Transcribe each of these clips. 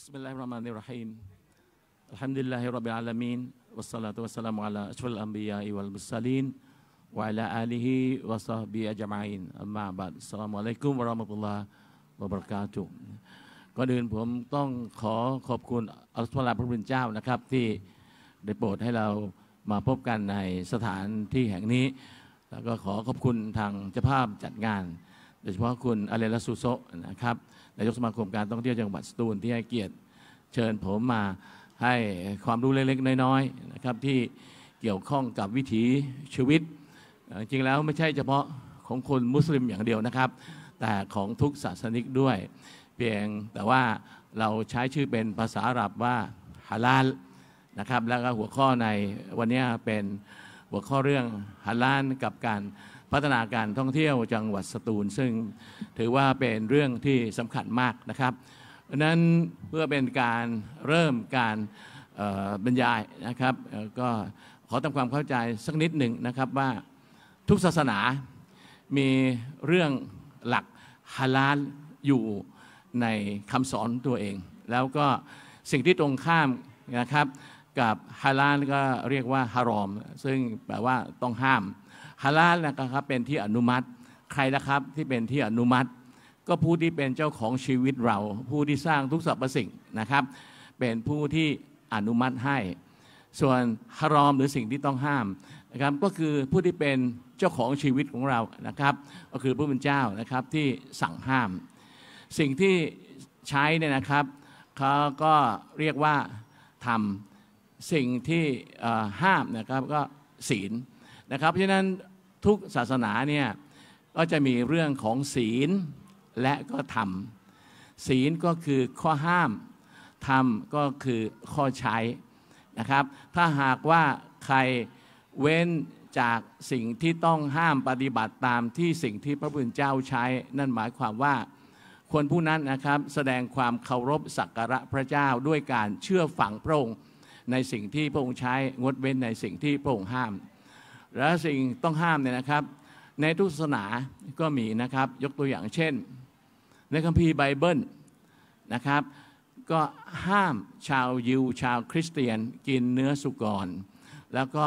بسم الله الرحمن الرحيم الحمد لله رب العالمين والصلاة والسلام على أشرف الأنبياء والمرسلين وعلى آله وصحبه أجمعين أما بعد السلام عليكم ورحمة الله وبركاته ก่อนอื่นผมต้องขอขอบคุณอัลลอฮฺพระผู้เป็นเจ้านะครับ ที่ได้โปรดให้เรามาพบกันในสถานที่แห่งนี้ แล้วก็ขอขอบคุณทางเจ้าภาพจัดงานโดยเฉพาะคุณอเลลสุโซนะครับนายกสมาคมการท่องเที่ยวจังหวัดสตูลที่ให้เกียรติเชิญผมมาให้ความรู้เล็กๆน้อยๆนะครับที่เกี่ยวข้องกับวิถีชีวิต จริงแล้วไม่ใช่เฉพาะของคนมุสลิมอย่างเดียวนะครับ แต่ของทุกศาสนิกด้วย เพียงแต่ว่าเราใช้ชื่อเป็นภาษาอาหรับว่าฮาลาลนะครับ แล้วก็หัวข้อในวันนี้เป็นหัวข้อเรื่องฮาลาลกับการพัฒนาการท่องเที่ยวจังหวัดสตูล ซึ่งถือว่าเป็นเรื่องที่สำคัญมากนะครับนั้นเพื่อเป็นการเริ่มการบรรยายนะครับ ก็ขอทำความเข้าใจสักนิดหนึ่งนะครับว่าทุกศาสนามีเรื่องหลักฮาลาลอยู่ในคำสอนตัวเอง แล้วก็สิ่งที่ตรงข้ามนะครับกับฮาลาลก็เรียกว่าฮารอมซึ่งแปลว่าต้องห้ามฮาลาลนะครับเป็นที่อนุมัติใครนะครับที่เป็นที่อนุมัติก็ผู้ที่เป็นเจ้าของชีวิตเรา ผู้ที่สร้างทุกสรรพสิ่งนะครับ เป็นผู้ที่อนุมัติให้ ส่วนฮารอมหรือสิ่งที่ต้องห้ามนะครับก็คือผู้ที่เป็นเจ้าของชีวิตของเรานะครับ ก็คือผู้เป็นเจ้านะครับที่สั่งห้าม สิ่งที่ใช้เนี่ยนะครับเขาก็เรียกว่าทำสิ่งที่ห้ามนะครับก็ศีลนะครับ เพราะฉะนั้นทุกศาสนาเนี่ยก็จะมีเรื่องของศีลและก็ธรรมศีลก็คือข้อห้ามธรรมก็คือข้อใช้นะครับ ถ้าหากว่าใครเว้นจากสิ่งที่ต้องห้ามปฏิบัติตามที่สิ่งที่พระพุทธเจ้าใช้ นั่นหมายความว่าคนผู้นั้นนะครับแสดงความเคารพสักการะพระเจ้าด้วยการเชื่อฝังพระองค์ในสิ่งที่พระองค์ใช้งดเว้นในสิ่งที่พระองค์ห้ามและสิ่งต้องห้ามเนี่ยนะครับ ในทุกศาสนาก็มีนะครับยกตัวอย่างเช่น ในคัมภีร์ไบเบิลนะครับ ก็ห้ามชาวยิว ชาวคริสเตียนกินเนื้อสุกรแล้วก็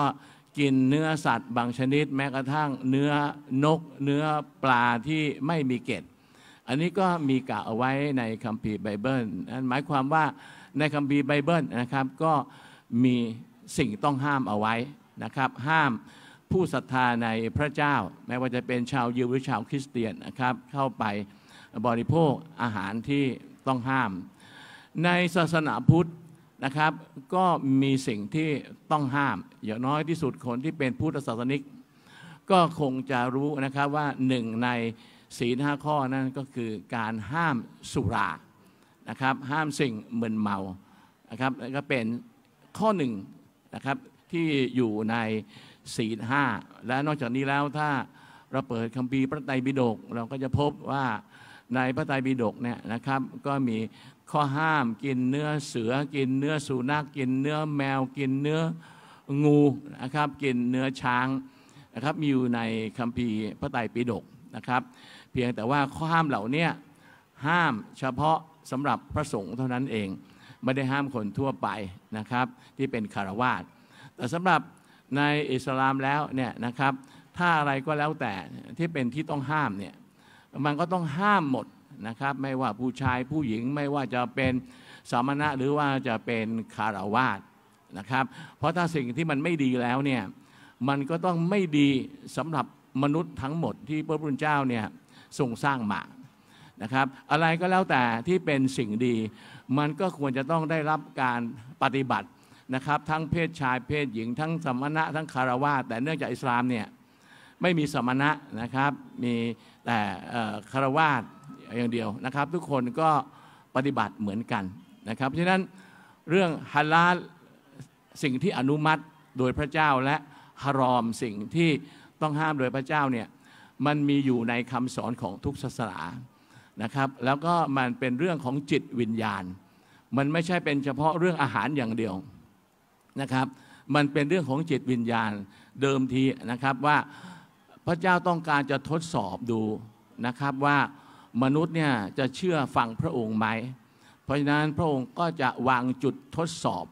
กินเนื้อสัตว์บางชนิด แม้กระทั่งเนื้อนก เนื้อปลาที่ไม่มีเกล็ดอันนี้ก็มีกล่าวเอาไว้ในคัมภีร์ไบเบิลนั่นหมายความว่าในคัมภีร์ไบเบิลนะครับก็มีสิ่งต้องห้ามเอาไว้นะครับห้ามผู้ศรัทธาในพระเจ้าแม้ว่าจะเป็นชาวยิวหรือชาวคริสเตียนนะครับเข้าไปบริโภคอาหารที่ต้องห้าม ในศาสนาพุทธนะครับ ก็มีสิ่งที่ต้องห้ามอย่างน้อยที่สุดคนที่เป็นพุทธศาสนิก ก็คงจะรู้นะครับว่าหนึ่งในศีลห้าข้อนั้นก็คือการห้ามสุรานะครับ ห้ามสิ่งมึนเมานะครับก็เป็นข้อหนึ่งนะครับที่อยู่ในศีลห้าและนอกจากนี้แล้วถ้าเราเปิดคัมภีร์พระไตรปิฎกเราก็จะพบว่าในพระไตรปิฎกเนี่ยนะครับ ก็มีข้อห้ามกินเนื้อเสือกินเนื้อสุนัขกินเนื้อแมว กินเนื้องูนะครับ กินเนื้อช้างนะครับมีอยู่ในคัมภีร์พระไตรปิฎกนะครับ เพียงแต่ว่าข้อห้ามเหล่านี้ห้ามเฉพาะสำหรับพระสงฆ์เท่านั้นเอง ไม่ได้ห้ามคนทั่วไปนะครับที่เป็นคารวาสแต่สำหรับในอิสลามแล้วเนี่ยนะครับ ถ้าอะไรก็แล้วแต่ที่เป็นที่ต้องห้ามเนี่ยมันก็ต้องห้ามหมดนะครับไม่ว่าผู้ชายผู้หญิงไม่ว่าจะเป็นสามณะหรือว่าจะเป็นคารวาสนะครับ เพราะถ้าสิ่งที่มันไม่ดีแล้วเนี่ยมันก็ต้องไม่ดีสำหรับมนุษย์ทั้งหมดที่พระพุทธเจ้าเนี่ยทรงสร้างมานะครับอะไรก็แล้วแต่ที่เป็นสิ่งดี มันก็ควรจะต้องได้รับการปฏิบัตินะครับทั้งเพศชายเพศหญิงทั้งสมณะทั้งคารวะแต่เนื่องจากอิสลามเนี่ย ไม่มีสมณะนะครับมีแต่คารวะอย่างเดียวนะครับทุกคนก็ปฏิบัติเหมือนกันนะครับเพราะฉะนั้นเรื่องฮาลาลสิ่งที่อนุมัติโดยพระเจ้าและฮารอมสิ่งที่ต้องห้ามโดยพระเจ้าเนี่ยมันมีอยู่ในคำสอนของทุกศาสนานะครับแล้วก็มันเป็นเรื่องของจิตวิญญาณ มันไม่ใช่เป็นเฉพาะเรื่องอาหารอย่างเดียวนะครับมันเป็นเรื่องของจิตวิญญาณเดิมทีนะครับว่าพระเจ้าต้องการจะทดสอบดูนะครับว่ามนุษย์เนี่ยจะเชื่อฟังพระองค์ไหม เพราะฉะนั้นพระองค์ก็จะวางจุดทดสอบ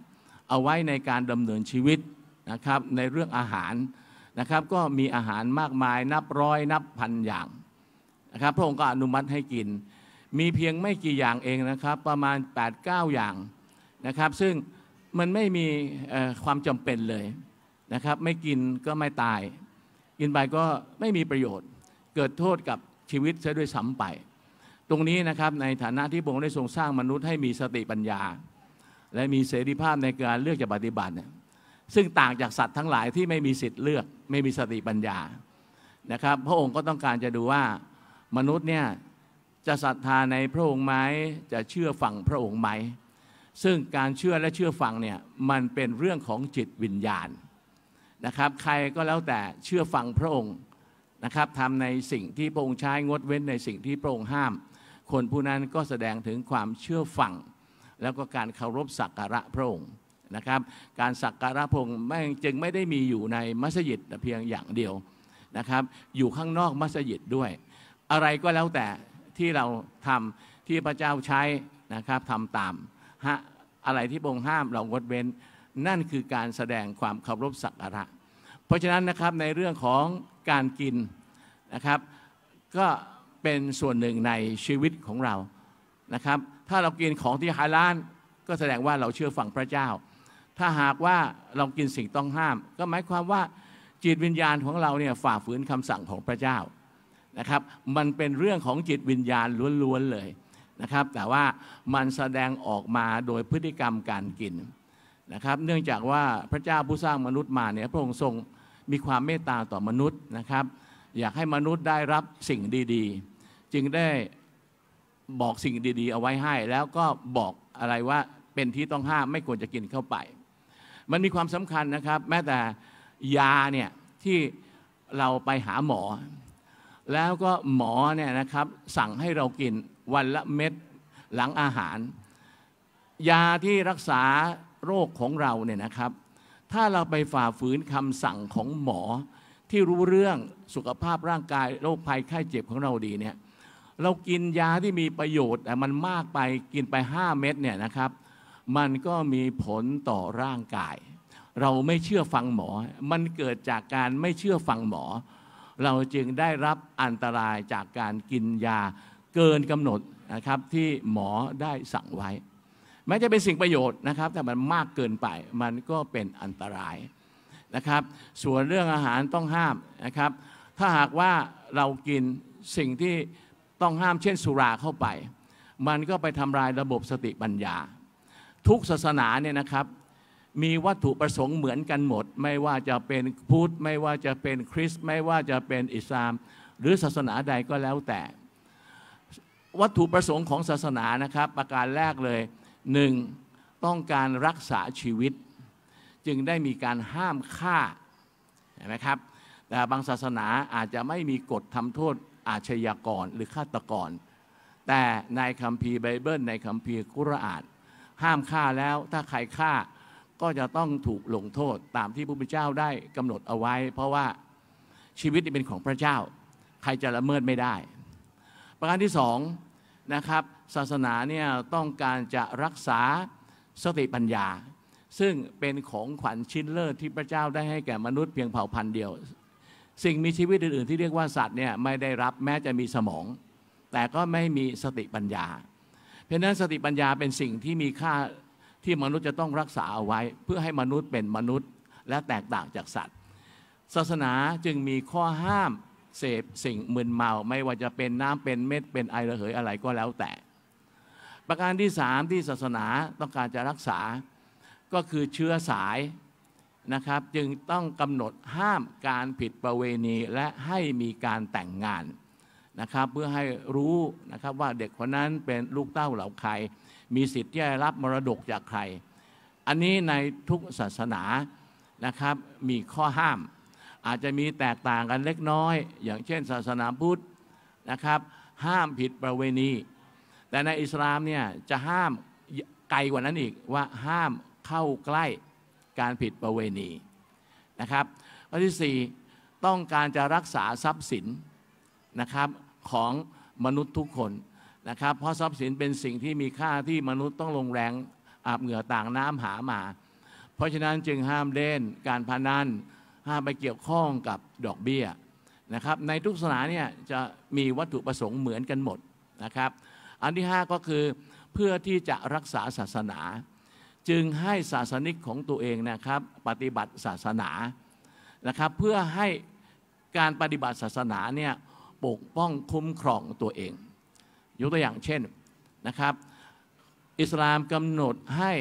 เอาไว้ในการดำเนินชีวิตนะครับในเรื่องอาหารนะครับก็มีอาหารมากมายนับร้อยนับพันอย่างนะครับพระองค์ก็อนุมัติให้กิน มีเพียงไม่กี่อย่างเองนะครับ ประมาณ8ดอย่างนะครับซึ่งมันไม่มีความจำเป็นเลยนะครับไม่กินก็ไม่ตาย กินไปก็ไม่มีประโยชน์ เกิดโทษกับชีวิตซะด้วยซ้าไป ตรงนี้นะครับในฐานะที่พระองค์ได้ทรงสร้างมนุษย์ให้มีสติปัญญา และมีเสรีภาพในการเลือกจะปฏิบัติซึ่งต่างจากสัตว์ทั้งหลายที่ไม่มีสิทธิ์เลือกไม่มีสติปัญญานะครับพระองค์ก็ต้องการจะดูว่ามนุษย์เนี่ยจะศรัทธาในพระองค์ไหมจะเชื่อฟังพระองค์ไหมซึ่งการเชื่อและเชื่อฟังเนี่ยมันเป็นเรื่องของจิตวิญญาณนะครับ ใครก็แล้วแต่เชื่อฟังพระองค์นะครับทำในสิ่งที่พระองค์ใช้งดเว้นในสิ่งที่พระองค์ห้าม คนผู้นั้นก็แสดงถึงความเชื่อฟังแล้วก็การเคารพสักการะพระองค์นะครับ การสักการะพระองค์ม่จึงไม่ได้มีอยู่ในมัสยิดเพียงอย่างเดียวนะครับ อยู่ข้างนอกมัสยิดด้วย อะไรก็แล้วแต่ที่เราทำที่พระเจ้าใช้นะครับทำตามอะไรที่พระองค์ห้ามเรางดเว้นนั่นคือการแสดงความเคารพสักการะเพราะฉะนั้นนะครับในเรื่องของการกินนะครับก็เป็นส่วนหนึ่งในชีวิตของเรานะครับถ้าเรากินของที่ฮาลาลก็แสดงว่าเราเชื่อฝั่งพระเจ้า ถ้าหากว่าเรากินสิ่งต้องห้าม ก็หมายความว่าจิตวิญญาณของเราเนี่ยฝ่าฝืนคำสั่งของพระเจ้านะครับมันเป็นเรื่องของจิตวิญญาณล้วนๆเลยนะครับแต่ว่ามันแสดงออกมาโดยพฤติกรรมการกินนะครับเนื่องจากว่าพระเจ้าผู้สร้างมนุษย์มาเนี่ยพระองค์ทรงมีความเมตตาต่อมนุษย์นะครับอยากให้มนุษย์ได้รับสิ่งดีๆ จึงได้บอกสิ่งดีๆ เอาไว้ให้ แล้วก็บอกอะไรว่าเป็นที่ต้องห้ามไม่ควรจะกินเข้าไป มันมีความสำคัญนะครับ แม้แต่ยาเนี่ยที่เราไปหาหมอ แล้วก็หมอเนี่ยนะครับสั่งให้เรากินวันละเม็ด หลังอาหาร ยาที่รักษาโรคของเราเนี่ยนะครับ ถ้าเราไปฝ่าฝืนคำสั่งของหมอ ที่รู้เรื่องสุขภาพร่างกายโรคภัยไข้เจ็บของเราดีเนี่ยเรากินยาที่มีประโยชน์แต่มันมากไปกินไป 5 เม็ดเนี่ยนะครับ มันก็มีผลต่อร่างกาย เราไม่เชื่อฟังหมอ มันเกิดจากการไม่เชื่อฟังหมอ เราจึงได้รับอันตรายจากการกินยาเกินกำหนดนะครับที่หมอได้สั่งไว้ แม้จะเป็นสิ่งประโยชน์นะครับ แต่มันมากเกินไปมันก็เป็นอันตรายนะครับ ส่วนเรื่องอาหารต้องห้ามนะครับถ้าหากว่าเรากินสิ่งที่ต้องห้ามเช่นสุราเข้าไป มันก็ไปทำลายระบบสติปัญญา ทุกศาสนาเนี่ยนะครับ มีวัตถุประสงค์เหมือนกันหมดไม่ว่าจะเป็นพุทธไม่ว่าจะเป็นคริสต์ไม่ว่าจะเป็นอิสลาม หรือศาสนาใดก็แล้วแต่วัตถุประสงค์ของศาสนานะครับ ประการแรกเลยหนึ่งต้องการรักษาชีวิตจึงได้มีการห้ามฆ่าเห็นไหมครับแต่บางศาสนาอาจจะไม่มีกฎทำโทษอาชญากรหรือฆาตกรแต่ในคัมภีร์ไบเบิลในคัมภีร์กุรอานห้ามฆ่าแล้วถ้าใครฆ่าก็จะต้องถูกลงโทษตามที่พระพุทธเจ้าได้กำหนดเอาไว้ เพราะว่าชีวิตเป็นของพระเจ้าใครจะละเมิดไม่ได้ประการที่สองนะครับศาสนาเนี่ยต้องการจะรักษาสติปัญญา ซึ่งเป็นของขวัญชิ้นเลิศที่พระเจ้าได้ให้แก่มนุษย์เพียงเผ่าพันธุ์เดียว สิ่งมีชีวิตอื่นๆที่เรียกว่าสัตว์เนี่ยไม่ได้รับแม้จะมีสมอง แต่ก็ไม่มีสติปัญญาเพราะนั้นสติปัญญาเป็นสิ่งที่มีค่าที่มนุษย์จะต้องรักษาเอาไว้ เพื่อให้มนุษย์เป็นมนุษย์และแตกต่างจากสัตว์ ศาสนาจึงมีข้อห้ามเสพสิ่งมึนเมาไม่ว่าจะเป็นน้ำเป็นเม็ดเป็นไอระเหยอะไรก็แล้วแต่ ประการที่สามที่ศาสนาต้องการจะรักษาก็คือเชื้อสายนะครับ จึงต้องกำหนดห้ามการผิดประเวณีและให้มีการแต่งงานนะครับ เพื่อให้รู้นะครับว่าเด็กคนนั้นเป็นลูกเต้าเหล่าใคร มีสิทธิ์ที่จะรับมรดกจากใคร อันนี้ในทุกศาสนานะครับมีข้อห้ามอาจจะมีแตกต่างกันเล็กน้อย อย่างเช่น ศาสนาพุทธนะครับ ห้ามผิดประเวณี แต่ในอิสลามเนี่ยจะห้ามไกลกว่านั้นอีกว่าห้ามเข้าใกล้การผิดประเวณีนะครับข้อที่ 4 ต้องการจะรักษาทรัพย์สินนะครับของมนุษย์ทุกคนนะครับเพราะทรัพย์สินเป็นสิ่งที่มีค่าที่มนุษย์ต้องลงแรงอาบเหงื่อต่างน้ำหามา เพราะฉะนั้นจึงห้ามเล่นการพานันห้าไปเกี่ยวข้องกับดอกเบี้ยนะครับในทุกศาสนาเนี่ยจะมีวัตถุประสงค์เหมือนกันหมดนะครับ อันที่ 5 ก็คือเพื่อที่จะรักษาศาสนา จึงให้ศาสนิกของตัวเองนะครับปฏิบัติศาสนานะครับเพื่อให้การปฏิบัติศาสนาเนี่ยปกป้องคุ้มครองตัวเองยกตัวอย่างเช่นนะครับอิสลามกำหนดให้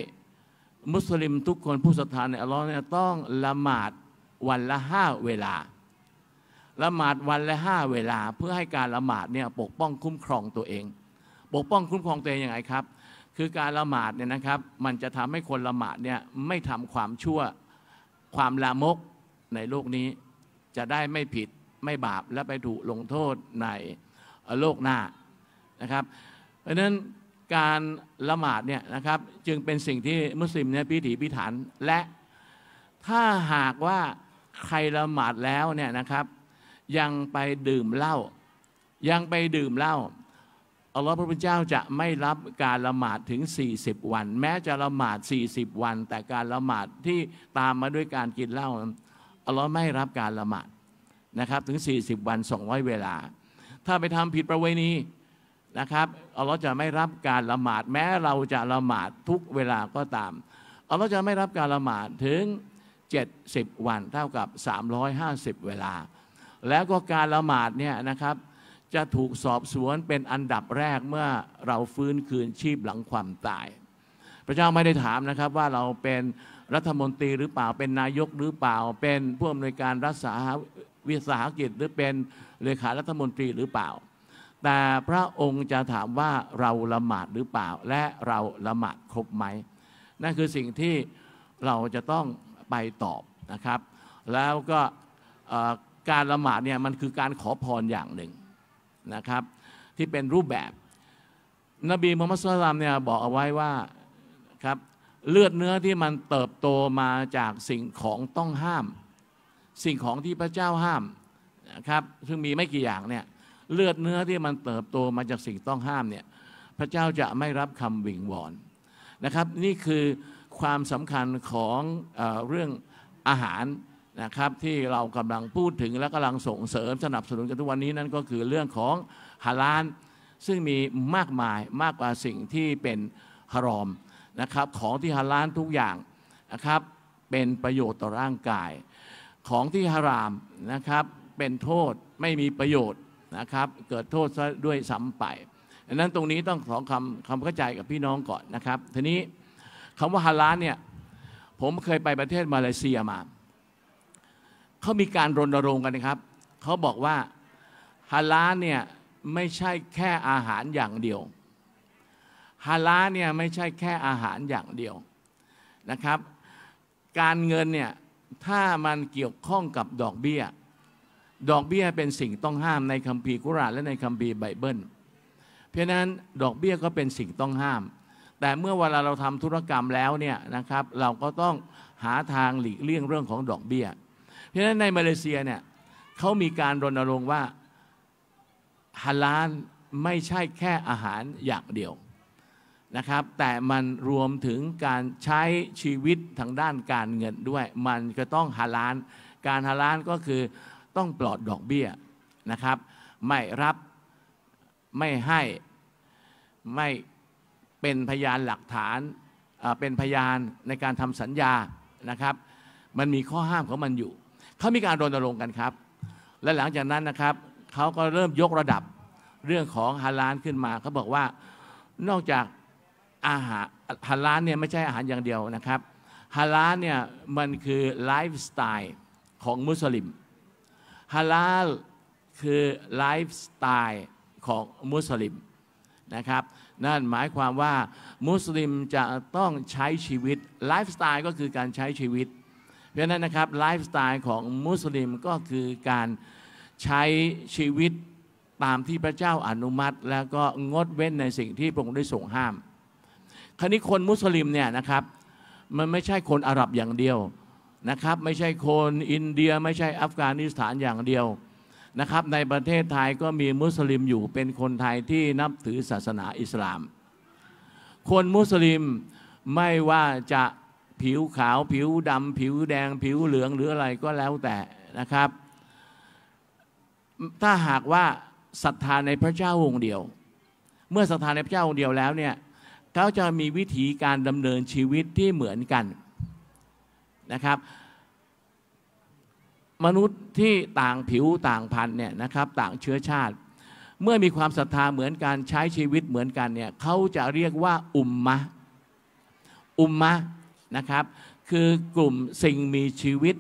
มุสลิมทุกคนผู้ศรัทธาในอัลลอฮ์เนี่ยต้องละหมาดวันละห้าเวลา ละหมาดวันละห้าเวลา เพื่อให้การละหมาดเนี่ยปกป้องคุ้มครองตัวเอง ปกป้องคุ้มครองตัวเองอย่างไรครับ คือการละหมาดเนี่ยนะครับ มันจะทำให้คนละหมาดเนี่ยไม่ทำความชั่ว ความลามกในโลกนี้จะได้ไม่ผิดไม่บาปและไปถูกลงโทษในโลกหน้านะครับ เพราะฉะนั้นการละหมาดเนี่ยนะครับจึงเป็นสิ่งที่มุสลิมเนี่ยพิถีพิถันและถ้าหากว่าใครละหมาดแล้วเนี่ยนะครับยังไปดื่มเหล้ายังไปดื่มเหล้าอัลลอฮฺพระพุทธเจ้าจะไม่รับการละหมาดถึง 40 วัน แม้จะละหมาด40 วัน แต่การละหมาดที่ตามมาด้วยการกินเหล้าอัลลอฮฺไม่รับการละหมาดนะครับถึง40วัน200เวลาถ้าไปทำผิดประเวณีนะครับอัลลอฮฺจะไม่รับการละหมาดแม้เราจะละหมาดทุกเวลาก็ตามอัลลอฮฺจะไม่รับการละหมาดถึง70วันเท่ากับ350เวลา แล้วก็การละหมาดเนี่ยนะครับจะถูกสอบสวนเป็นอันดับแรกเมื่อเราฟื้นคืนชีพหลังความตาย พระเจ้าไม่ได้ถามนะครับว่าเราเป็นรัฐมนตรีหรือเปล่า เป็นนายกหรือเปล่า เป็นผู้อำนวยการรัฐสาวิสาหกิจ หรือเป็นเลขารัฐมนตรีหรือเปล่า แต่พระองค์จะถามว่าเราละหมาดหรือเปล่า และเราละหมาดครบไหมนั่นคือสิ่งที่เราจะต้องไปตอบนะครับ แล้วก็การละหมาดเนี่ยมันคือการขอพรอย่างหนึ่งนะครับที่เป็นรูปแบบ นบีมุฮัมมัดสุลตามเนี่ยบอกเอาไว้ว่าครับเลือดเนื้อที่มันเติบโตมาจากสิ่งของต้องห้าม สิ่งของที่พระเจ้าห้ามนะครับซึ่งมีไม่กี่อย่างเนี่ยเลือดเนื้อที่มันเติบโตมาจากสิ่งต้องห้ามเนี่ยพระเจ้าจะไม่รับคำวิงวอนนะครับนี่คือความสำคัญของเอเรื่องอาหารนะครับที่เรากำลังพูดถึงและกำลังส่งเสริมสนับสนุนกันทุกวันนี้นั่นก็คือเรื่องของฮาลานซึ่งมีมากมายมากกว่าสิ่งที่เป็นฮารอมนะครับของที่ฮาลานทุกอย่างนะครับเป็นประโยชน์ต่อร่างกายของที่ฮารามนะครับเป็นโทษไม่มีประโยชน์นะครับเกิดโทษด้วยซ้ำไปดังนั้นตรงนี้ต้องขอคำคำเข้าใจกับพี่น้องก่อนนะครับทีนี้คำว่า ฮาลาลเนี่ยผมเคยไปประเทศมาเลเซียมา เขามีการรณรงค์กันนะครับเขาบอกว่าฮาลาลเนี่ยไม่ใช่แค่อาหารอย่างเดียวฮาลาลเนี่ยไม่ใช่แค่อาหารอย่างเดียวนะครับ การเงินเนี่ยถ้ามันเกี่ยวข้องกับดอกเบี้ย ดอกเบี้ยเป็นสิ่งต้องห้ามในคัมภีร์กุรานและในคัมภีร์ไบเบิลเพราะนั้น ดอกเบี้ยก็เป็นสิ่งต้องห้ามแต่เมื่อเวลาเราทำธุรกรรมแล้วเนี่ยนะครับ เราก็ต้องหาทางหลีกเลี่ยงเรื่องของดอกเบี้ย เพราะฉะนั้นในมาเลเซียเนี่ยเขามีการรณรงค์ว่าฮาลาลไม่ใช่แค่อาหารอย่างเดียวนะครับ แต่มันรวมถึงการใช้ชีวิตทางด้านการเงินด้วย มันก็ต้องฮาลาน การฮาลานก็คือต้องปลอดดอกเบี้ยนะครับไม่รับไม่ให้ไม่เป็นพยานหลักฐาน เป็นพยานในการทำสัญญานะครับ มันมีข้อห้ามของมันอยู่ เขามีการรณรงค์กันครับ และหลังจากนั้นนะครับเขาก็เริ่มยกระดับเรื่องของฮาลานขึ้นมาเขาบอกว่านอกจากอาหารฮาลานเนี่ยไม่ใช่อาหารอย่างเดียวนะครับฮาลานเนี่ยมันคือไลฟ์สไตล์ของมุสลิม ฮาลาลคือไลฟ์สไตล์ของมุสลิมนะครับนั่นหมายความว่ามุสลิมจะต้องใช้ชีวิตไลฟ์สไตล์ก็คือการใช้ชีวิต เพราะนั้นนะครับไลฟ์สไตล์ของมุสลิมก็คือการใช้ชีวิตตามที่พระเจ้าอนุมัติแล้วก็งดเว้นในสิ่งที่พระองค์ได้ส่งห้ามคราวนี้คนมุสลิมเนี่ยนะครับมันไม่ใช่คนอาหรับอย่างเดียวนะครับไม่ใช่คนอินเดียไม่ใช่อัฟกานิสถานอย่างเดียวนะครับในประเทศไทยก็มีมุสลิมอยู่เป็นคนไทยที่นับถือศาสนาอิสลาม คนมุสลิมไม่ว่าจะผิวขาวผิวดำผิวแดง ผิวเหลืองหรืออะไรก็แล้วแต่นะครับ ถ้าหากว่าศรัทธาในพระเจ้าองค์เดียวเมื่อศรัทธาในพระเจ้าองค์เดียวแล้วเนี่ยเขาจะมีวิธีการดำเนินชีวิตที่เหมือนกันนะครับมนุษย์ที่ต่างผิวต่างพันเนี่ยนะครับต่างเชื้อชาติ เมื่อมีความศรัทธาเหมือนกัน ใช้ชีวิตเหมือนกันเนี่ยเขาจะเรียกว่าอุมมะ อุมมะนะครับ คือกลุ่มสิ่งมีชีวิต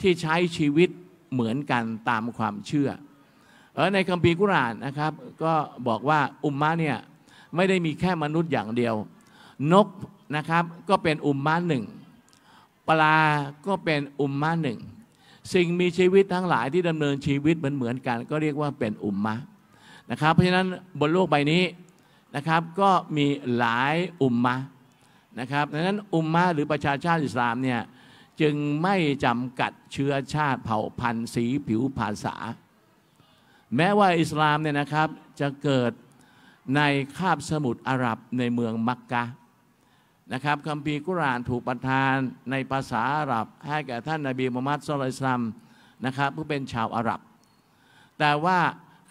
ที่ใช้ชีวิตเหมือนกันตามความเชื่อเออในคัมภีร์กุรานนะครับก็บอกว่าอุมมะเนี่ยไม่ได้มีแค่มนุษย์อย่างเดียว นกนะครับก็เป็นอุมมะหนึ่งปลาก็เป็นอุมมะหนึ่งสิ่งมีชีวิตทั้งหลายที่ดำเนินชีวิตมอนเหมือนกัน ก็เรียกว่าเป็นอุมมะนะครับเพราะฉะนั้นบนโลกใบนี้นะครับก็มีหลายอุมมะนะครับดังนั้นอุมมะหรือประชาชาติอิสลามเนี่ยจึงไม่จำกัดเชื้อชาติเผ่าพันธุ์สีผิวภาษา แม้ว่าอิสลามเนี่ยนะครับจะเกิดในคาบสมุทรอาหรับในเมืองมักกะนะครับคำพีกุรานถูกประทานในภาษาอาหรับให้แก่ท่านนาบีมุฮัมมัดสุลัยซัมนะครับผู้เป็นชาวอาหรับ แต่ว่า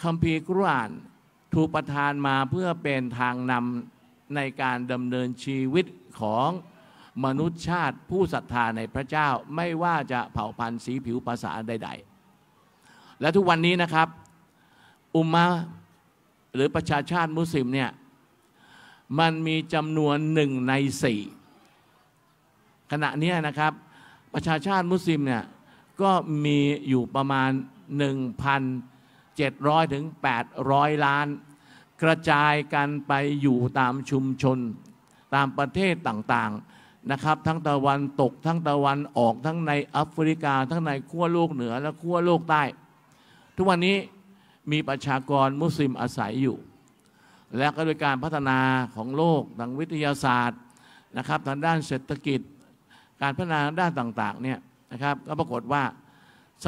คำพีกุรานถูกประทานมาเพื่อเป็นทางนำในการดำเนินชีวิตของมนุษยชาติผู้ศรัทธาในพระเจ้าไม่ว่าจะเผ่าพันธุ์สีผิวภาษาใด ๆ และทุกวันนี้นะครับ อุมมะหรือประชาชาติมุสลิมเนี่ยมันมีจำนวนหนึ่งในสี่ขณะนี้นะครับ ประชาชาติมุสลิมเนี่ยก็มีอยู่ประมาณ 1,700 ถึง 800 ล้าน กระจายกันไปอยู่ตามชุมชน ตามประเทศต่างๆนะครับทั้งตะวันตกทั้งตะวันออกทั้งในแอฟริกา ทั้งในขั้วโลกเหนือ และขั้วโลกใต้ ทุกวันนี้มีประชากรมุสลิมอาศัยอยู่และก็โดยการพัฒนาของโลกทางวิทยาศาสตร์นะครับทางด้านเศรษฐกิจ การพัฒนาด้านต่างๆเนี่ยนะครับก็ปรากฏว่า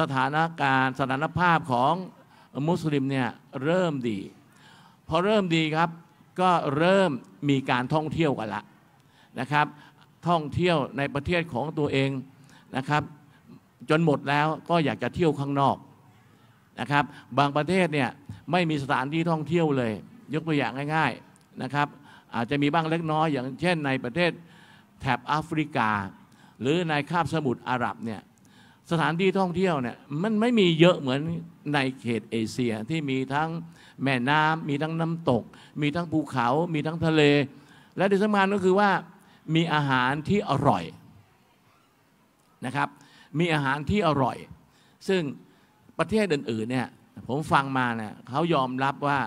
สถานการณ์สถานภาพของมุสลิมเนี่ยเริ่มดี พอเริ่มดีครับ ก็เริ่มมีการท่องเที่ยวกันละนะครับ ท่องเที่ยวในประเทศของตัวเองนะครับจนหมดแล้วก็อยากจะเที่ยวข้างนอกนะครับบางประเทศเนี่ยไม่มีสถานที่ท่องเที่ยวเลยยกตัวอย่างง่ายๆนะครับ อาจจะมีบ้างเล็กน้อยอย่างเช่นในประเทศแถบแอฟริกา หรือในคาบสมุทรอาหรับเนี่ยสถานที่ท่องเที่ยวเนี่ยมันไม่มีเยอะเหมือนในเขตเอเชียที่มีทั้งแม่น้ำมีทั้งน้ำตก มีทั้งภูเขา มีทั้งทะเล และที่สำคัญก็คือว่ามีอาหารที่อร่อยนะครับ มีอาหารที่อร่อย ซึ่งประเทศอื่นๆเนี่ยผมฟังมาเนี่ยเขายอมรับว่า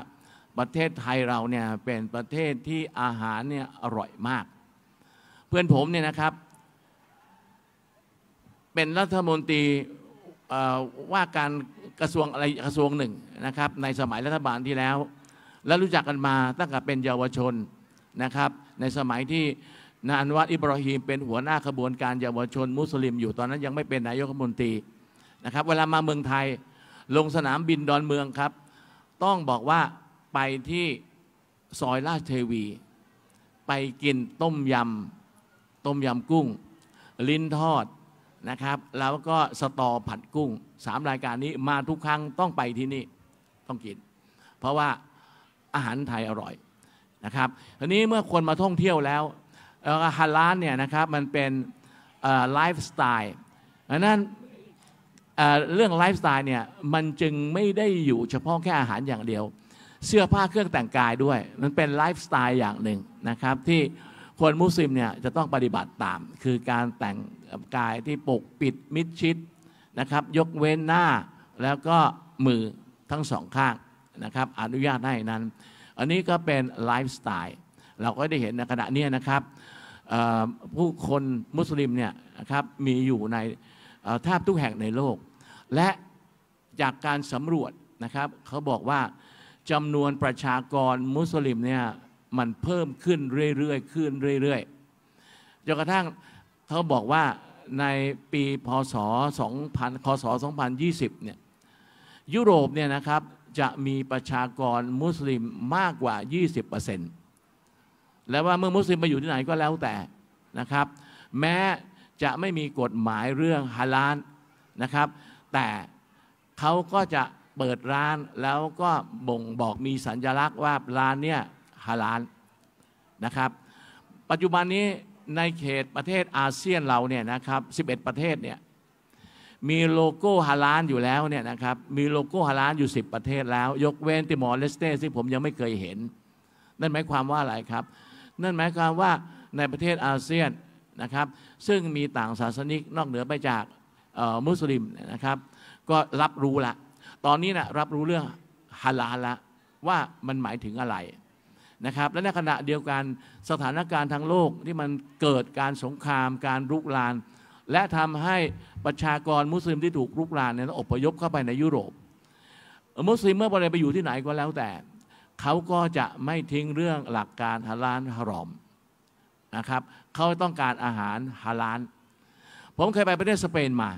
ประเทศไทยเราเนี่ยเป็นประเทศที่อาหารเนี่ยอร่อยมาก เพื่อนผมเนี่ยนะครับ เป็นรัฐมนตรีว่าการกระทรวงอะไรกระทรวงหนึ่งนะครับ ในสมัยรัฐบาลที่แล้ว และรู้จักกันมาตั้งแต่เป็นเยาวชนนะครับ ในสมัยที่นายอนวัดอิบราฮีมเป็นหัวหน้าขบวนการเยาวชนมุสลิมอยู่ตอนนั้นยังไม่เป็นนายกรัฐมนตรีนะครับเวลามาเมืองไทยลงสนามบินดอนเมืองครับ ต้องบอกว่าไปที่ซอยราชเทวี ไปกินต้มยำต้มยำกุ้ง ลิ้นทอดนะครับแล้วก็สตอผัดกุ้งสามรายการนี้มาทุกครั้งต้องไปที่นี่ ต้องกิน เพราะว่าอาหารไทยอร่อยนะครับทีนี้เมื่อคนมาท่องเที่ยวแล้วฮาลานเนี่ยนะครับมันเป็นไลฟ์สไตล์ดังนั้นเรื่องไลฟ์สไตล์เนี่ยมันจึงไม่ได้อยู่เฉพาะแค่อาหารอย่างเดียวเสื้อผ้าเครื่องแต่งกายด้วยมันเป็นไลฟ์สไตล์อย่างหนึ่งนะครับ ที่คนมุสลิมเนี่ยจะต้องปฏิบัติตาม คือการแต่งกายที่ปกปิดมิดชิดนะครับยกเว้นหน้าแล้วก็มือทั้งสองข้างนะครับอนุญาตให้นั้น อันนี้ก็เป็นไลฟ์สไตล์เราก็ได้เห็นในขณะนี้นะครับผู้คนมุสลิมเนี่ยนะครับมีอยู่ในแทบทุกแห่งในโลก และจากการสำรวจนะครับเขาบอกว่าจำนวนประชากรมุสลิมเนี่ยมันเพิ่มขึ้นเรื่อยๆ ขึ้นเรื่อยๆจนกระทั่งเขาบอกว่าในปีพศ 2000พศ2020 เนี่ย ยุโรปเนี่ยนะครับจะมีประชากรมุสลิมมากกว่า 20%แล้วว่าเมื่อมุสลิมไปอยู่ที่ไหนก็แล้วแต่นะครับ แม้จะไม่มีกฎหมายเรื่องฮาลานนะครับ แต่เขาก็จะเปิดร้านแล้วก็บ่งบอกมีสัญลักษณ์ว่าร้านเนี่ยฮาลาลนะครับ ปัจจุบันนี้ในเขตประเทศอาเซียนเราเนี่ยนะครับ11 ประเทศเนี่ยมีโลโก้ฮาลานอยู่แล้วเนี่ยนะครับมีโลโก้ฮาลานอยู่ 10 ประเทศแล้ว ยกเว้นติมอร์เลสเต้ซึ่งผมยังไม่เคยเห็นนั่นหมายความว่าอะไรครับนั่นหมายความว่าในประเทศอาเซียนนะครับซึ่งมีต่างศาสนิกนอกเหนือไปจากมุสลิมนะครับ ก็รับรู้ละตอนนี้นะรับรู้เรื่อง ฮาลาลละว่ามันหมายถึงอะไรนะครับและในขณะเดียวกันสถานการณ์ทางโลกที่มันเกิดการสงครามการรุกราน และทำให้ประชากรมุสลิมที่ถูกรุกรานเนี่ยอพยพเข้าไปในยุโรป มุสลิมเมื่อไปอยู่ที่ไหนก็แล้วแต่ เขาก็จะไม่ทิ้งเรื่องหลักการฮาลาลฮารอมนะครับเขาต้องการอาหารฮาลาลผมเคยไปประเทศสเปนมา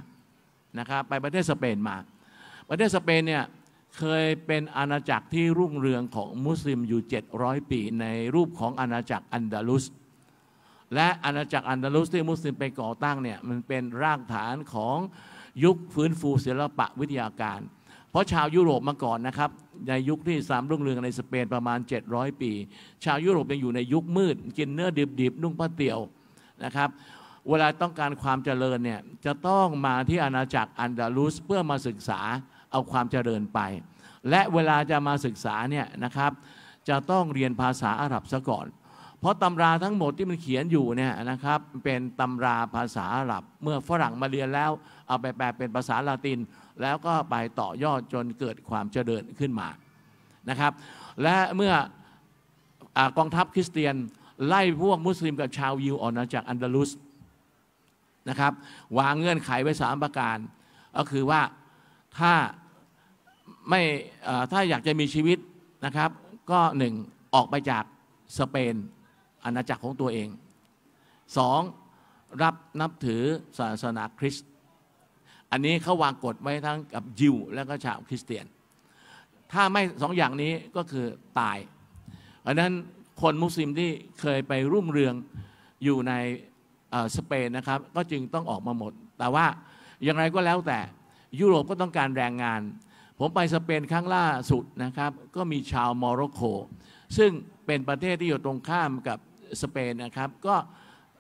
นะครับไปประเทศสเปนมาประเทศสเปนเนี่ยเคยเป็นอาณาจักรที่รุ่งเรืองของมุสลิมอยู่700 ปี ในรูปของอาณาจักรอันดาลุส และอาณาจักรอันดาลุส ที่มุสลิมไปก่อตั้งเนี่ยมันเป็นรากฐานของยุคฟื้นฟูศิลปะวิทยาการ เพราะชาวยุโรปมาก่อนนะครับในยุคที่สามรุ่งเรืองในสเปนประมาณ 700 ปี ชาวยุโรปยังอยู่ในยุคมืดกินเนื้อดิบๆนุ่งผ้าเตี่ยวนะครับเวลาต้องการความเจริญเนี่ยจะต้องมาที่อาณาจักรอันดาลุสเพื่อมาศึกษาเอาความเจริญไป และเวลาจะมาศึกษาเนี่ยนะครับ จะต้องเรียนภาษาอาหรับซะก่อน เพราะตำราทั้งหมดที่มันเขียนอยู่เนี่ยนะครับ เป็นตำราภาษาอาหรับ เมื่อฝรั่งมาเรียนแล้ว เอาไปแปลเป็นภาษาละติน แล้วก็ไปต่อยอดจนเกิดความเจริญขึ้นมา นะครับ และเมื่ออกองทัพคริสเตียนไล่พวกมุสลิมกับชาวยิวออกจากอันดาลุสนะครับ วางเงื่อนไขไว้สามประการ ก็คือว่าถ้าไม่ถ้าอยากจะมีชีวิตนะครับ ก็หนึ่งออกไปจากสเปนอาณาจักรของตัวเองสองรับนับถือศาสนาคริสต์อันนี้เขาวางกฎไว้ทั้งกับ ยิวและก็ชาวคริสเตียน ถ้าไม่สองอย่างนี้ก็คือตายเพราะนั้นคนมุสลิมที่เคยไปรุ่มเรืองอยู่ในสเปน นะครับ ก็จึงต้องออกมาหมด แต่ว่าอย่างไรก็แล้วแต่ยุโรปก็ต้องการแรงงานผมไปสเปนครั้งล่าสุดนะครับก็มีชาวโมร็อกโกซึ่งเป็นประเทศที่อยู่ตรงข้ามกับสเปนนะครับก็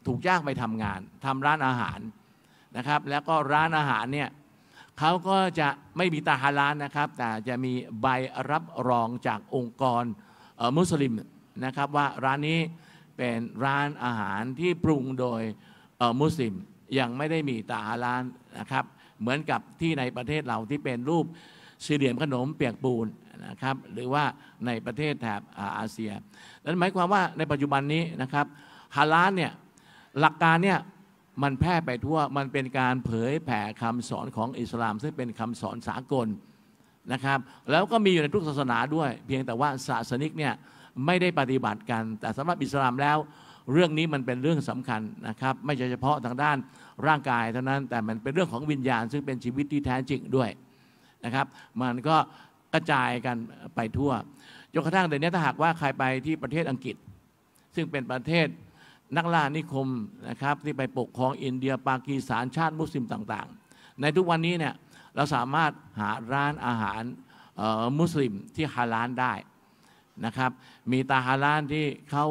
ถูกจ้างไปทำงานทำร้านอาหารนะครับแล้วก็ร้านอาหารเนี่ยเขาก็จะไม่มีตาฮา้านนะครับ แต่จะมีใบรับรองจากองค์กรมุสลิมนะครับว่าร้านนี้เป็นร้านอาหารที่ปรุงโดยมุสลิม ยังไม่ได้มีตาฮา้านนะครับเหมือนกับที่ในประเทศเราที่เป็นรูปสี่เหลี่ยมขนมเปียกปูนนะครับหรือว่าในประเทศแถบอาเซียนนั้นหมายความว่าในปัจจุบันนี้นะครับฮาลาลเนี่ยหลักการเนี่ยมันแพร่ไปทั่วมันเป็นการเผยแผ่คำสอนของอิสลามซึ่งเป็นคำสอนสากลนะครับแล้วก็มีอยู่ในทุกศาสนาด้วย เพียงแต่ว่าศาสนิกเนี่ยไม่ได้ปฏิบัติกัน แต่สำหรับอิสลามแล้วเรื่องนี้มันเป็นเรื่องสำคัญนะครับไม่ใช่เฉพาะทางด้านร่างกายเท่านั้นแต่มันเป็นเรื่องของวิญญาณ ซึ่งเป็นชีวิตที่แท้จริงด้วยนะครับมันก็กระจายกันไปทั่วจนกระทั่งเดี๋ยวนี้ถ้าหากว่าใครไปที่ประเทศอังกฤษ ซึ่งเป็นประเทศนักล่านิคมนะครับที่ไปปกครองอินเดียปากีสถานชาติมุสลิมต่างๆ ในทุกวันนี้เนี่ยเราสามารถหาร้านอาหารมุสลิมที่ฮาลานได้นะครับมีตาฮาลานที่เขา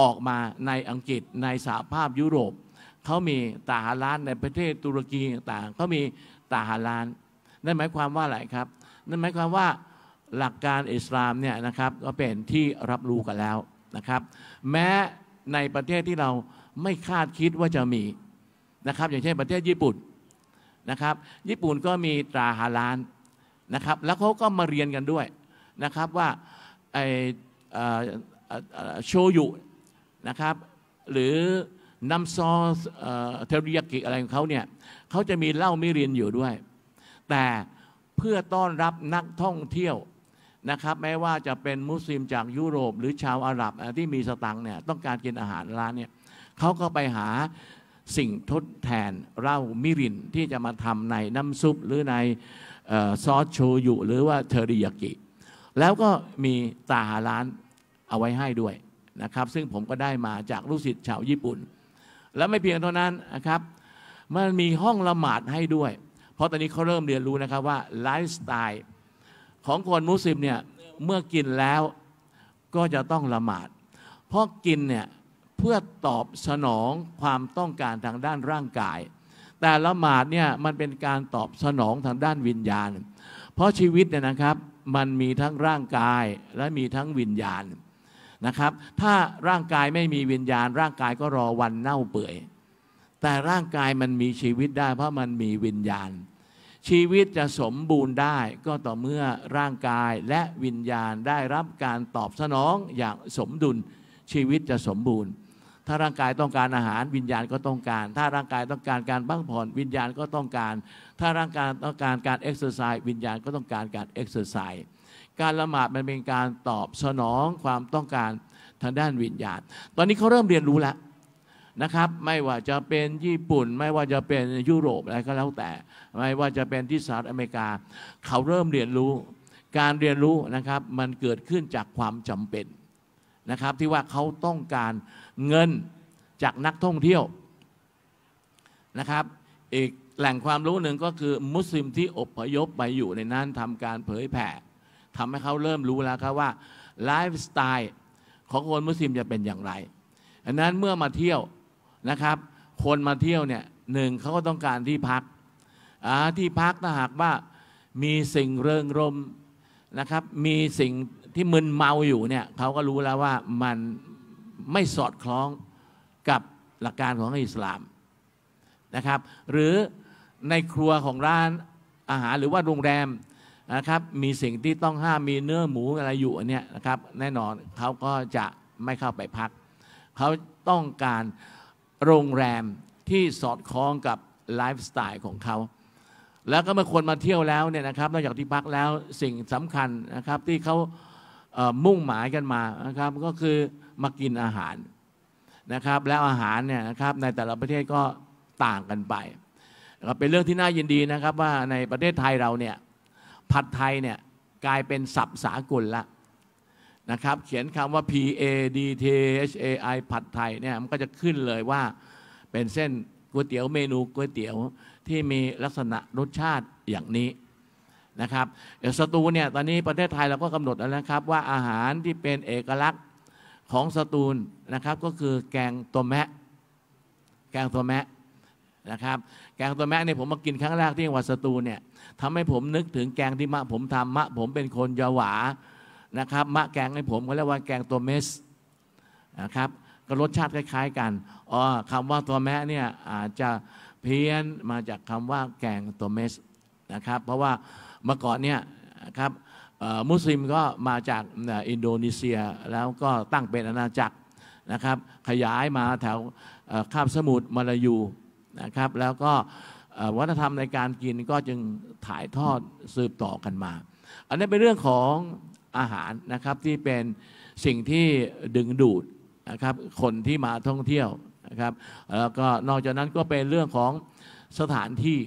ออกมาในอังกฤษในสหภาพยุโรปเขามีตาฮาลานในประเทศตุรกีต่างเขามีตาฮาลานนั่นหมายความว่าอะไรครับ นั่นหมายความว่าหลักการอิสลามเนี่ยนะครับก็เป็นที่รับรู้กันแล้วนะครับแม้ในประเทศที่เราไม่คาดคิดว่าจะมีนะครับอย่างเช่นประเทศญี่ปุ่นนะครับญี่ปุ่นก็มีตราฮาลานนะครับแล้วเขาก็มาเรียนกันด้วยนะครับว่าไอโชยุนะครับหรือน้ำซอสเทอริยากิอะไรของเขาเนี่ยเขาจะมีเหล้ามิรินอยู่ด้วยแต่เพื่อต้อนรับนักท่องเที่ยว นะครับแม้ว่าจะเป็นมุสลิมจากยุโรปหรือชาวอาหรับที่มีสตังเนี่ยต้องการกินอาหารร้านเนี่ยเขาก็ไปหาสิ่งทดแทนเหล้ามิรินที่จะมาทำในน้ำซุป หรือในซอสโชยุ หรือว่าเทอริยากิ แล้วก็มีตาหาร้านเอาไว้ให้ด้วยนะครับ ซึ่งผมก็ได้มาจากลูกศิษย์ชาวญี่ปุ่น และไม่เพียงเท่านั้นนะครับมันมีห้องละหมาดให้ด้วยเพราะตอนนี้เขาเริ่มเรียนรู้นะครับว่าไลฟ์สไตล์ของคนมุสลิมเนี่ยเมื่อกินแล้วก็จะต้องละหมาดเพราะกินเนี่ยเพื่อตอบสนองความต้องการทางด้านร่างกาย แต่ละหมาดเนี่ยมันเป็นการตอบสนองทางด้านวิญญาณ เพราะชีวิตเนี่ยนะครับมันมีทั้งร่างกายและมีทั้งวิญญาณนะครับ ถ้าร่างกายไม่มีวิญญาณ ร่างกายก็รอวันเน่าเปื่อยแต่ร่างกายมันมีชีวิตได้เพราะมันมีวิญญาณ ชีวิตจะสมบูรณ์ได้ก็ต่อเมื่อร่างกายและวิญญาณได้รับการตอบสนองอย่างสมดุลชีวิตจะสมบูรณ์ ถ้าร่างกายต้องการอาหารวิญญาณก็ต้องการ ถ้าร่างกายต้องการการพักผ่อนวิญญาณก็ต้องการถ้าร่างกายต้องการการเอ็กซ์เซอร์ไซส์วิญญาณก็ต้องการการเอ็กซ์เซอร์ไซส์การละหมาดมันเป็นการตอบสนองความต้องการทางด้านวิญญาณตอนนี้เขาเริ่มเรียนรู้แล้วนะครับไม่ว่าจะเป็นญี่ปุ่นไม่ว่าจะเป็นยุโรปอะไรก็แล้วแต่ ไม่ว่าจะเป็นที่สหรัฐอเมริกา เขาเริ่มเรียนรู้การเรียนรู้นะครับมันเกิดขึ้นจากความจำเป็นนะครับที่ว่าเขาต้องการเงินจากนักท่องเที่ยวนะครับ อีกแหล่งความรู้หนึ่งก็คือมุสลิมที่อบพยพไปอยู่ในนั้นทำการเผยแผ่ทำให้เขาเริ่มรู้แล้วครับว่าไลฟ์สไตล์ของคนมุสลิมจะเป็นอย่างไรอันนั้นเมื่อมาเที่ยวนะครับ คนมาเที่ยวเนี่ยหนึ่งเขาก็ต้องการที่พัก ที่พักถ้าหากว่ามีสิ่งเริงรมนะครับ มีสิ่งที่มึนเมาอยู่เนี่ยเขาก็รู้แล้วว่ามันไม่สอดคล้องกับหลักการของอิสลามนะครับ หรือในครัวของร้านอาหารหรือว่าโรงแรมนะครับมีสิ่งที่ต้องห้ามมีเนื้อหมูอะไรอยู่เนี่ยนะครับแน่นอนเขาก็จะไม่เข้าไปพัก เขาต้องการโรงแรมที่สอดคล้องกับ ไลฟ์สไตล์ของเขา แล้วก็เมื่อคนมาเที่ยวแล้วเนี่ยนะครับนอกจากที่พักแล้วสิ่งสำคัญนะครับที่เขามุ่งหมายกันมานะครับก็คือมากินอาหารนะครับแล้วอาหารเนี่ยนะครับในแต่ละประเทศก็ต่างกันไป เป็นเรื่องที่น่ายินดีนะครับว่าในประเทศไทยเราเนี่ยผัดไทยเนี่ยกลายเป็นศัพท์สากลละนะครับเขียนคำว่า P A D T H A I ผัดไทยเนี่ยมันก็จะขึ้นเลยว่าเป็นเส้นก๋วยเตี๋ยวเมนูก๋วยเตี๋ยว ที่มีลักษณะรสชาติอย่างนี้นะครับสตูเนี่ยตอนนี้ประเทศไทยเราก็กำหนดแล้วนะครับ ว่าอาหารที่เป็นเอกลักษณ์ของสตูลนะครับ ก็คือแกงตัวแมะ แกงตัวแมะนะครับแกงตัวแมะเนี่ยผมมากินครั้งแรกที่จังหวัดสตูเนี่ยทำให้ผมนึกถึงแกงที่มะ ผมทำมะผมเป็นคนยะหวานะครับมะแกงในผมเขาเรียกว่าแกงตัวเมสนะครับก็รสชาติคล้าย ๆกันอ๋อคำว่าตัวแม่เนี่ยอาจจะเพี้ยนมาจากคำว่าแกงตัวเมสนะครับเพราะว่าเมื่อก่อนเนี่ยครับมุสลิมก็มาจากอินโดนีเซียแล้วก็ตั้งเป็นอาณาจักรนะครับขยายมาแถวคาบสมุทรมาลายูนะครับแล้วก็วัฒนธรรมในการกินก็จึงถ่ายทอดสืบต่อกันมา อันนี้เป็นเรื่องของอาหารนะครับที่เป็นสิ่งที่ดึงดูดนะครับคนที่มาท่องเที่ยวนะครับแล้วก็นอกจากนั้นก็เป็นเรื่องของสถานที่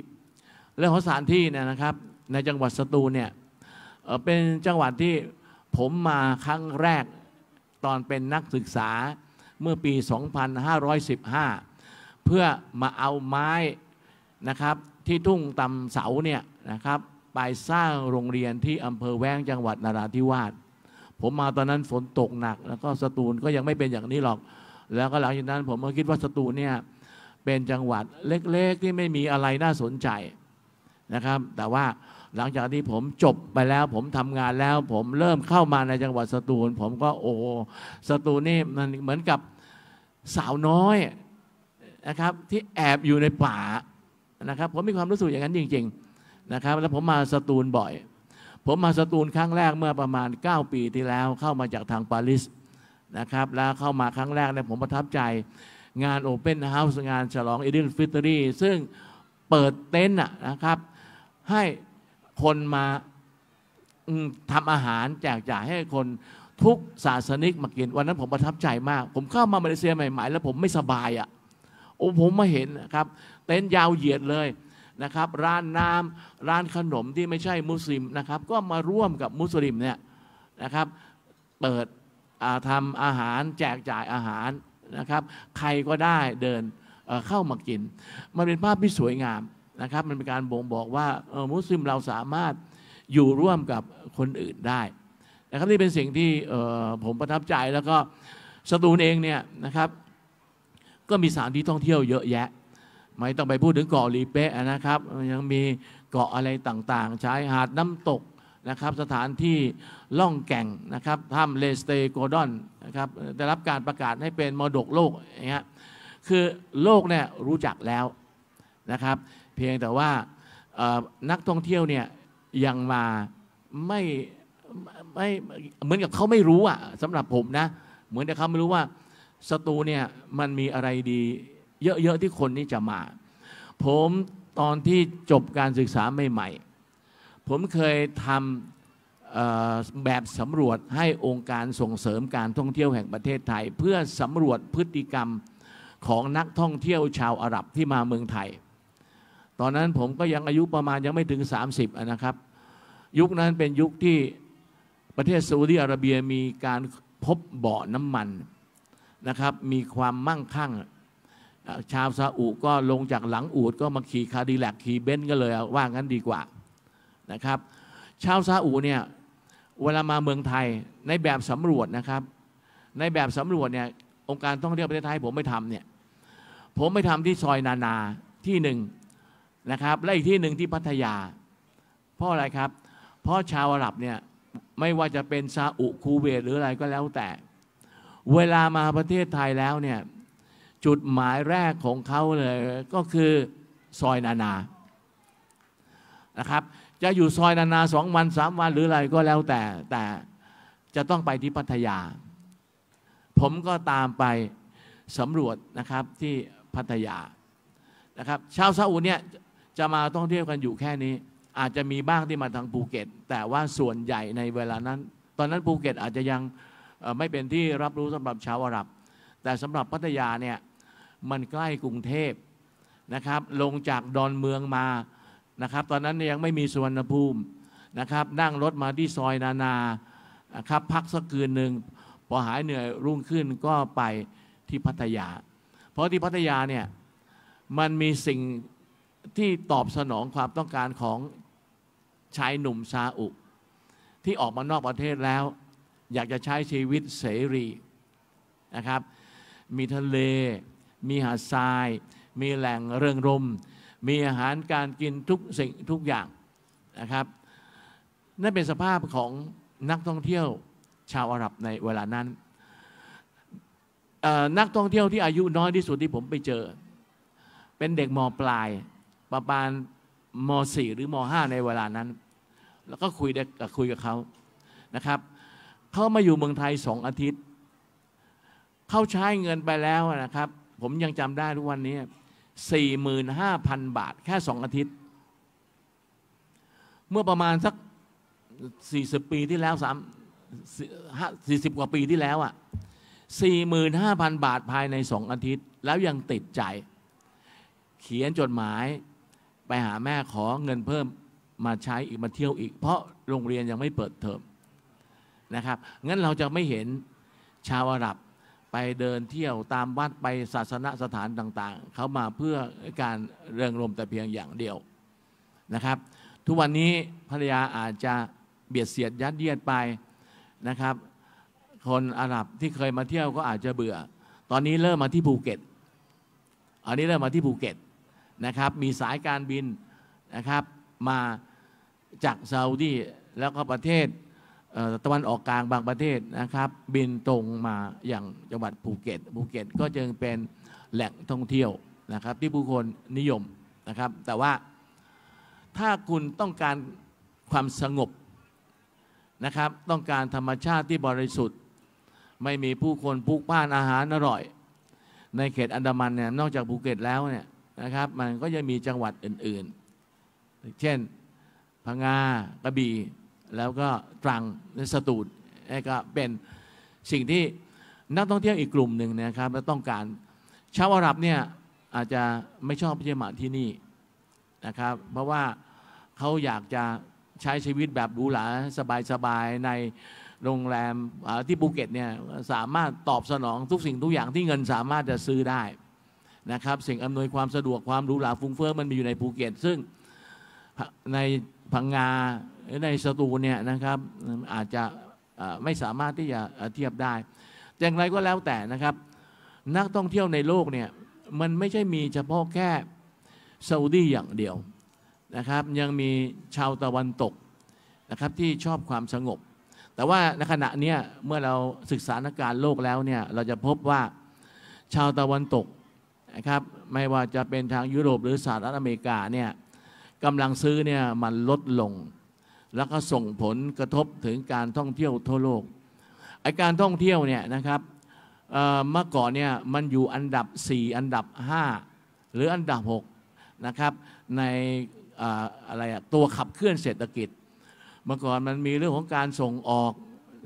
เรื่องของสถานที่เนี่ยนะครับในจังหวัดสตูลเนี่ยเป็นจังหวัดที่ผมมาครั้งแรกตอนเป็นนักศึกษาเมื่อปี 2515 เพื่อมาเอาไม้นะครับที่ทุ่งตำเสาเนี่ยนะครับไปสร้างโรงเรียนที่อำเภอแว้ง จังหวัดนราธิวาส ผมมาตอนนั้นฝนตกหนัก แล้วก็สตูลก็ยังไม่เป็นอย่างนี้หรอก แล้วก็หลังจากนั้นผมก็คิดว่าสตูลเนี่ยเป็นจังหวัดเล็กๆที่ไม่มีอะไรน่าสนใจนะครับ แต่ว่าหลังจากที่ผมจบไปแล้วผมทำงานแล้ว ผมเริ่มเข้ามาในจังหวัดสตูล ผมก็โอ้สตูลนี่มันเหมือนกับสาวน้อยนะครับที่แอบอยู่ในป่านะครับ ผมมีความรู้สึกอย่างนั้นจริง ๆนะครับแล้วผมมาสตูลบ่อย ผมมาสตูลครั้งแรกเมื่อประมาณ 9 ปีที่แล้ว เข้ามาจากทางปารีสนะครับแล้วเข้ามาครั้งแรกเนี่ยผมประทับใจงานโอเปนเฮาส์งานฉลองอีดิลฟิตรีซึ่งเปิดเต็นท์นะครับ ให้คนมาทำอาหารแจกจ่ายให้คนทุกศาสนิกมากิน วันนั้นผมประทับใจมาก ผมเข้ามามาเลเซียใหม่ๆ แล้วผมไม่สบายอะ่ะโอ้ผมมาเห็นนะครับ เต็นท์ยาวเหยียดเลยนะครับร้านน้ำร้านขนมที่ไม่ใช่มุสลิมนะครับก็มาร่วมกับมุสลิมเนี่ยนะครับเปิดทำอาหารแจกจ่ายอาหารนะครับใครก็ได้เดินเข้ามากิน มันเป็นภาพที่สวยงามนะครับมันเป็นการบ่งบอกว่ามุสลิมเราสามารถอยู่ร่วมกับคนอื่นได้นะครับนี่เป็นสิ่งที่ผมประทับใจแล้วก็สตูลเองเนี่ยนะครับก็มีสถานที่ท่องเที่ยวเยอะแยะไม่ต้องไปพูดถึงเกาะลีเป๊ะนะครับยังมีเกาะอะไรต่างๆ ใช้หาดน้ำตกนะครับสถานที่ล่องแก่งนะครับถ้ำเลสเตโกดอนนะครับได้รับการประกาศให้เป็นมรดกโลกอย่างเงี้ยคือโลกเนี่ยรู้จักแล้วนะครับเพียงแต่ว่านักท่องเที่ยวเนี่ยยังมาไม่ไม่เหมือนกับเขาไม่รู้อ่ะสำหรับผมนะเหมือนกับเขาไม่รู้ว่าสตูเนี่ยมันมีอะไรดีเยอะๆที่คนนี้จะมา ผมตอนที่จบการศึกษาใหม่ ๆ ผมเคยทำแบบสำรวจให้องค์การส่งเสริมการท่องเที่ยวแห่งประเทศไทย เพื่อสำรวจพฤติกรรมของนักท่องเที่ยวชาวอาหรับที่มาเมืองไทย ตอนนั้นผมก็ยังอายุประมาณยังไม่ถึง 30 นะครับ ยุคนั้นเป็นยุคที่ประเทศซาอุดีอาระเบียมีการพบบ่อน้ำมันนะครับ มีความมั่งคั่งชาวซาอุก็ลงจากหลังอูดก็มาขี่คาดิแลกขี่เบนซ์ก็เลยว่างั้นดีกว่านะครับ ชาวซาอุเนี่ยเวลามาเมืองไทยในแบบสำรวจนะครับ ในแบบสำรวจเนี่ยองค์การท่องเที่ยวประเทศไทยผมไม่ทำเนี่ยผมไปทำที่ซอยนานาที่หนึ่งนะครับและอีกที่หนึ่งที่พัทยาเพราะอะไรครับ เพราะชาวอาหรับเนี่ยไม่ว่าจะเป็นซาอุคูเวตหรืออะไรก็แล้วแต่ เวลามาประเทศไทยแล้วเนี่ยจุดหมายแรกของเขาเลยก็คือซอยนานานะครับ จะอยู่ซอยนานาสองวันสามวันหรืออะไรก็แล้วแต่ แต่จะต้องไปที่พัทยา ผมก็ตามไปสำรวจนะครับที่พัทยานะครับชาวซาอุเนี่ยจะมาท่องเที่ยวกันอยู่แค่นี้ อาจจะมีบ้างที่มาทางภูเก็ต แต่ว่าส่วนใหญ่ในเวลานั้น ตอนนั้นภูเก็ตอาจจะยังไม่เป็นที่รับรู้สำหรับชาวอาหรับ แต่สำหรับพัทยาเนี่ยมันใกล้กรุงเทพนะครับ ลงจากดอนเมืองมานะครับ ตอนนั้นยังไม่มีสุวรรณภูมินะครับ นั่งรถมาที่ซอยนานานะครับพักสักคืนหนึ่งพอหายเหนื่อยรุ่งขึ้นก็ไปที่พัทยา เพราะที่พัทยาเนี่ยมันมีสิ่งที่ตอบสนองความต้องการของชายหนุ่มซาอุ ที่ออกมานอกประเทศแล้ว อยากจะใช้ชีวิตเสรีนะครับ มีทะเลมีหาดทราย มีแหล่งเริงรมมีอาหารการกินทุกสิ่งทุกอย่างนะครับ นั่นเป็นสภาพของนักท่องเที่ยวชาวอาหรับในเวลานั้น นักท่องเที่ยวที่อายุน้อยที่สุดที่ผมไปเจอ เป็นเด็กมปลาย ประมาณม .4 หรือม .5 ในเวลานั้น แล้วก็คุยคุยกับเขานะครับ เขามาอยู่เมืองไทยสองอาทิตย์ เขาใช้เงินไปแล้วนะครับผมยังจำได้ทุกวันนี้สี่หมื่นห้าพันบาทแค่สองอาทิตย์ เมื่อประมาณสักสี่สิบปีที่แล้วสามสี่สิบกว่าปีที่แล้วอ่ะสี่หมื่นห้าพันบาทภายในสองอาทิตย์ แล้วยังติดใจ เขียนจดหมายไปหาแม่ขอเงินเพิ่มมาใช้อีกมาเที่ยวอีก เพราะโรงเรียนยังไม่เปิดเทอมนะครับ งั้นเราจะไม่เห็นชาวอาหรับไปเดินเที่ยวตามวัด ไปศาสนสถานต่าง ๆ เขามาเพื่อการเริงรมแต่เพียงอย่างเดียวนะครับ ทุกวันนี้ภรรยาอาจจะเบียดเสียดยัดเยียดไปนะครับ คนอาหรับที่เคยมาเที่ยวก็อาจจะเบื่อ ตอนนี้เริ่มมาที่ภูเก็ตอันนี้เริ่มมาที่ภูเก็ตนะครับ มีสายการบินนะครับมาจากซาอุดีแล้วก็ประเทศตะวันออกกลางบางประเทศนะครับ บินตรงมาอย่างจังหวัดภูเก็ต ภูเก็ตก็จึงเป็นแหล่งท่องเที่ยวนะครับที่ผู้คนนิยมนะครับ แต่ว่าถ้าคุณต้องการความสงบนะครับต้องการธรรมชาติที่บริสุทธิ์ ไม่มีผู้คนพุกพ่านอาหารอร่อย ในเขตอันดามันเนี่ยนอกจากภูเก็ตแล้วเนี่ยนะครับ มันก็จะมีจังหวัดอื่น ๆ เช่นพังงากระบี่แล้วก็ตรังสตูดก็เป็นสิ่งที่นักท่องเที่ยวอีกกลุ่มหนึ่งนะครับ และต้องการชาวอาหรับเนี่ยอาจจะไม่ชอบพิจมาที่นี่นะครับ เพราะว่าเขาอยากจะใช้ชีวิตแบบหรูหราสบายๆในโรงแรมที่ภูเก็ตเนี่ยสามารถตอบสนองทุกสิ่งทุกอย่างที่เงินสามารถจะซื้อได้นะครับ สิ่งอำนวยความสะดวกความหรูหราฟุ้งเฟ้อมันมีอยู่ในภูเก็ต ซึ่งในพังงาในสตูเนี่ยนะครับอาจจะไม่สามารถที่จะเทียบได้ อย่างไรก็แล้วแต่นะครับนักท่องเที่ยวในโลกเนี่ยมันไม่ใช่มีเฉพาะแค่ซาอุดีอย่างเดียวนะครับยังมีชาวตะวันตกนะครับที่ชอบความสงบ แต่ว่าในขณะนี้เมื่อเราศึกษาสถานการณ์โลกแล้วเนี่ยเราจะพบว่าชาวตะวันตกนะครับไม่ว่าจะเป็นทางยุโรปหรือสหรัฐอเมริกาเนี่ยกำลังซื้อเนี่ยมันลดลงแล้วก็ส่งผลกระทบถึงการท่องเที่ยวทั่วโลก ไอการท่องเที่ยวเนี่ยนะครับเมื่อก่อนเนี่ยมันอยู่อันดับ 4 อันดับ 5 หรืออันดับ6นะครับในอะไรตัวขับเคลื่อนเศรษฐกิจ เมื่อก่อนมันมีเรื่องของการส่งออก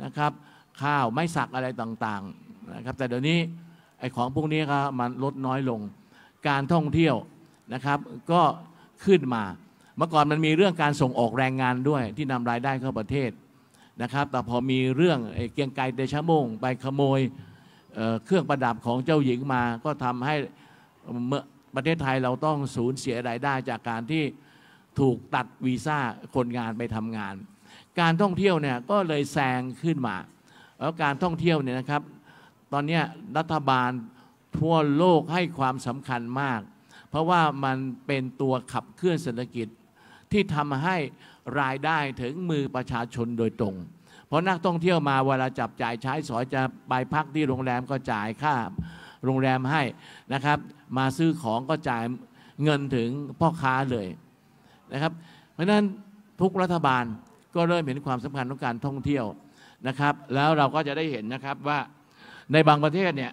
นะครับข้าวไม้สักอะไรต่างๆนะครับแต่เดี๋ยวนี้ไอของพวกนี้ก็มันลดน้อยลงการท่องเที่ยวนะครับก็ขึ้นมาเมื่อก่อนมันมีเรื่องการส่งออกแรงงานด้วยที่นำรายได้เข้าประเทศนะครับ แต่พอมีเรื่องเกียงไกรเดชะมงไปขโมยเเครื่องประดับของเจ้าหญิงมาก็ทำให้ประเทศไทยเราต้องสูญเสียรายได้จากการที่ถูกตัดวีซ่าคนงานไปทำงาน การท่องเที่ยวเนี่ยก็เลยแซงขึ้นมาแล้วการท่องเที่ยวเนี่ยนะครับ ตอนนี้รัฐบาลทั่วโลกให้ความสำคัญมาก เพราะว่ามันเป็นตัวขับเคลื่อนเศรษฐกิจที่ทำให้รายได้ถึงมือประชาชนโดยตรง เพราะนักท่องเที่ยวมาเวลาจับจ่ายใช้สอยจะไปพักที่โรงแรมก็จ่ายค่าโรงแรมให้นะครับ มาซื้อของก็จ่ายเงินถึงพ่อค้าเลยนะครับ เพราะนั้นทุกรัฐบาลก็เริ่มเห็นความสำคัญของการท่องเที่ยวนะครับ แล้วเราก็จะได้เห็นนะครับว่าในบางประเทศเนี่ย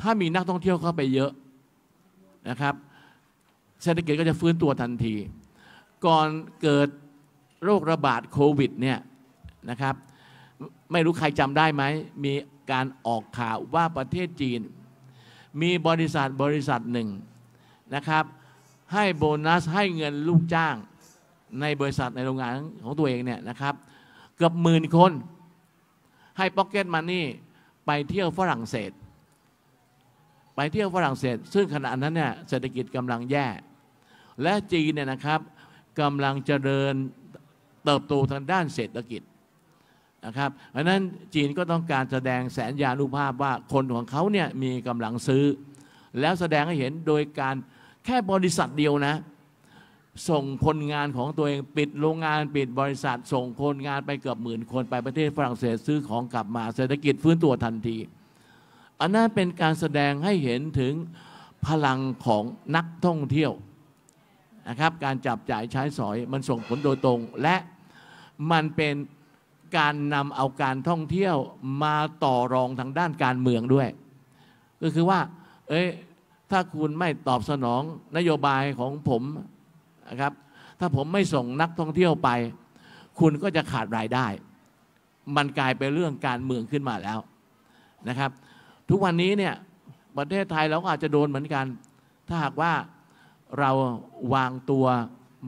ถ้ามีนักท่องเที่ยวเข้าไปเยอะนะครับเศรษฐกิจก็จะฟื้นตัวทันที ก่อนเกิดโรคระบาดโควิดเนี่ยนะครับไม่รู้ใครจำได้ไหม มีการออกข่าวว่าประเทศจีน มีบริษัทบริษัทหนึ่งนะครับ ให้โบนัสให้เงินลูกจ้างในบริษัทในโรงงานของตัวเองเนี่ยนะครับเกือบหมื่นคน ให้พ็อกเก็ตมันนี่ ไปเที่ยวฝรั่งเศส ไปเที่ยวฝรั่งเศส ซึ่งขณะนั้นเนี่ยเศรษฐกิจกำลังแย่และจีนเนี่ยนะครับกำลังเจริญเติบโตทางด้านเศรษฐกิจนะครับเพราะนั้นจีนก็ต้องการแสดงแสนยานุภาพว่าคนของเขาเนี่ยมีกำลังซื้อ แล้วแสดงให้เห็นโดยการแค่บริษัทเดียวนะส่งคนงานของตัวเองปิดโรงงานปิดบริษัท ส่งคนงานไปเกือบหมื่นคนไปประเทศฝรั่งเศสซื้อของกลับมาเศรษฐกิจฟื้นตัวทันที อันนั้นเป็นการแสดงให้เห็นถึงพลังของนักท่องเที่ยวนะครับการจับจ่ายใช้สอยมันส่งผลโดยตรงและมันเป็นการนำเอาการท่องเที่ยวมาต่อรองทางด้านการเมืองด้วย ก็คือว่าเอ้ยถ้าคุณไม่ตอบสนองนโยบายของผมนะครับถ้าผมไม่ส่งนักท่องเที่ยวไป คุณก็จะขาดรายได้ มันกลายเป็นเรื่องการเมืองขึ้นมาแล้วนะครับ ทุกวันนี้เนี่ย ประเทศไทยเราก็อาจจะโดนเหมือนกัน ถ้าหากว่าเราวางตัว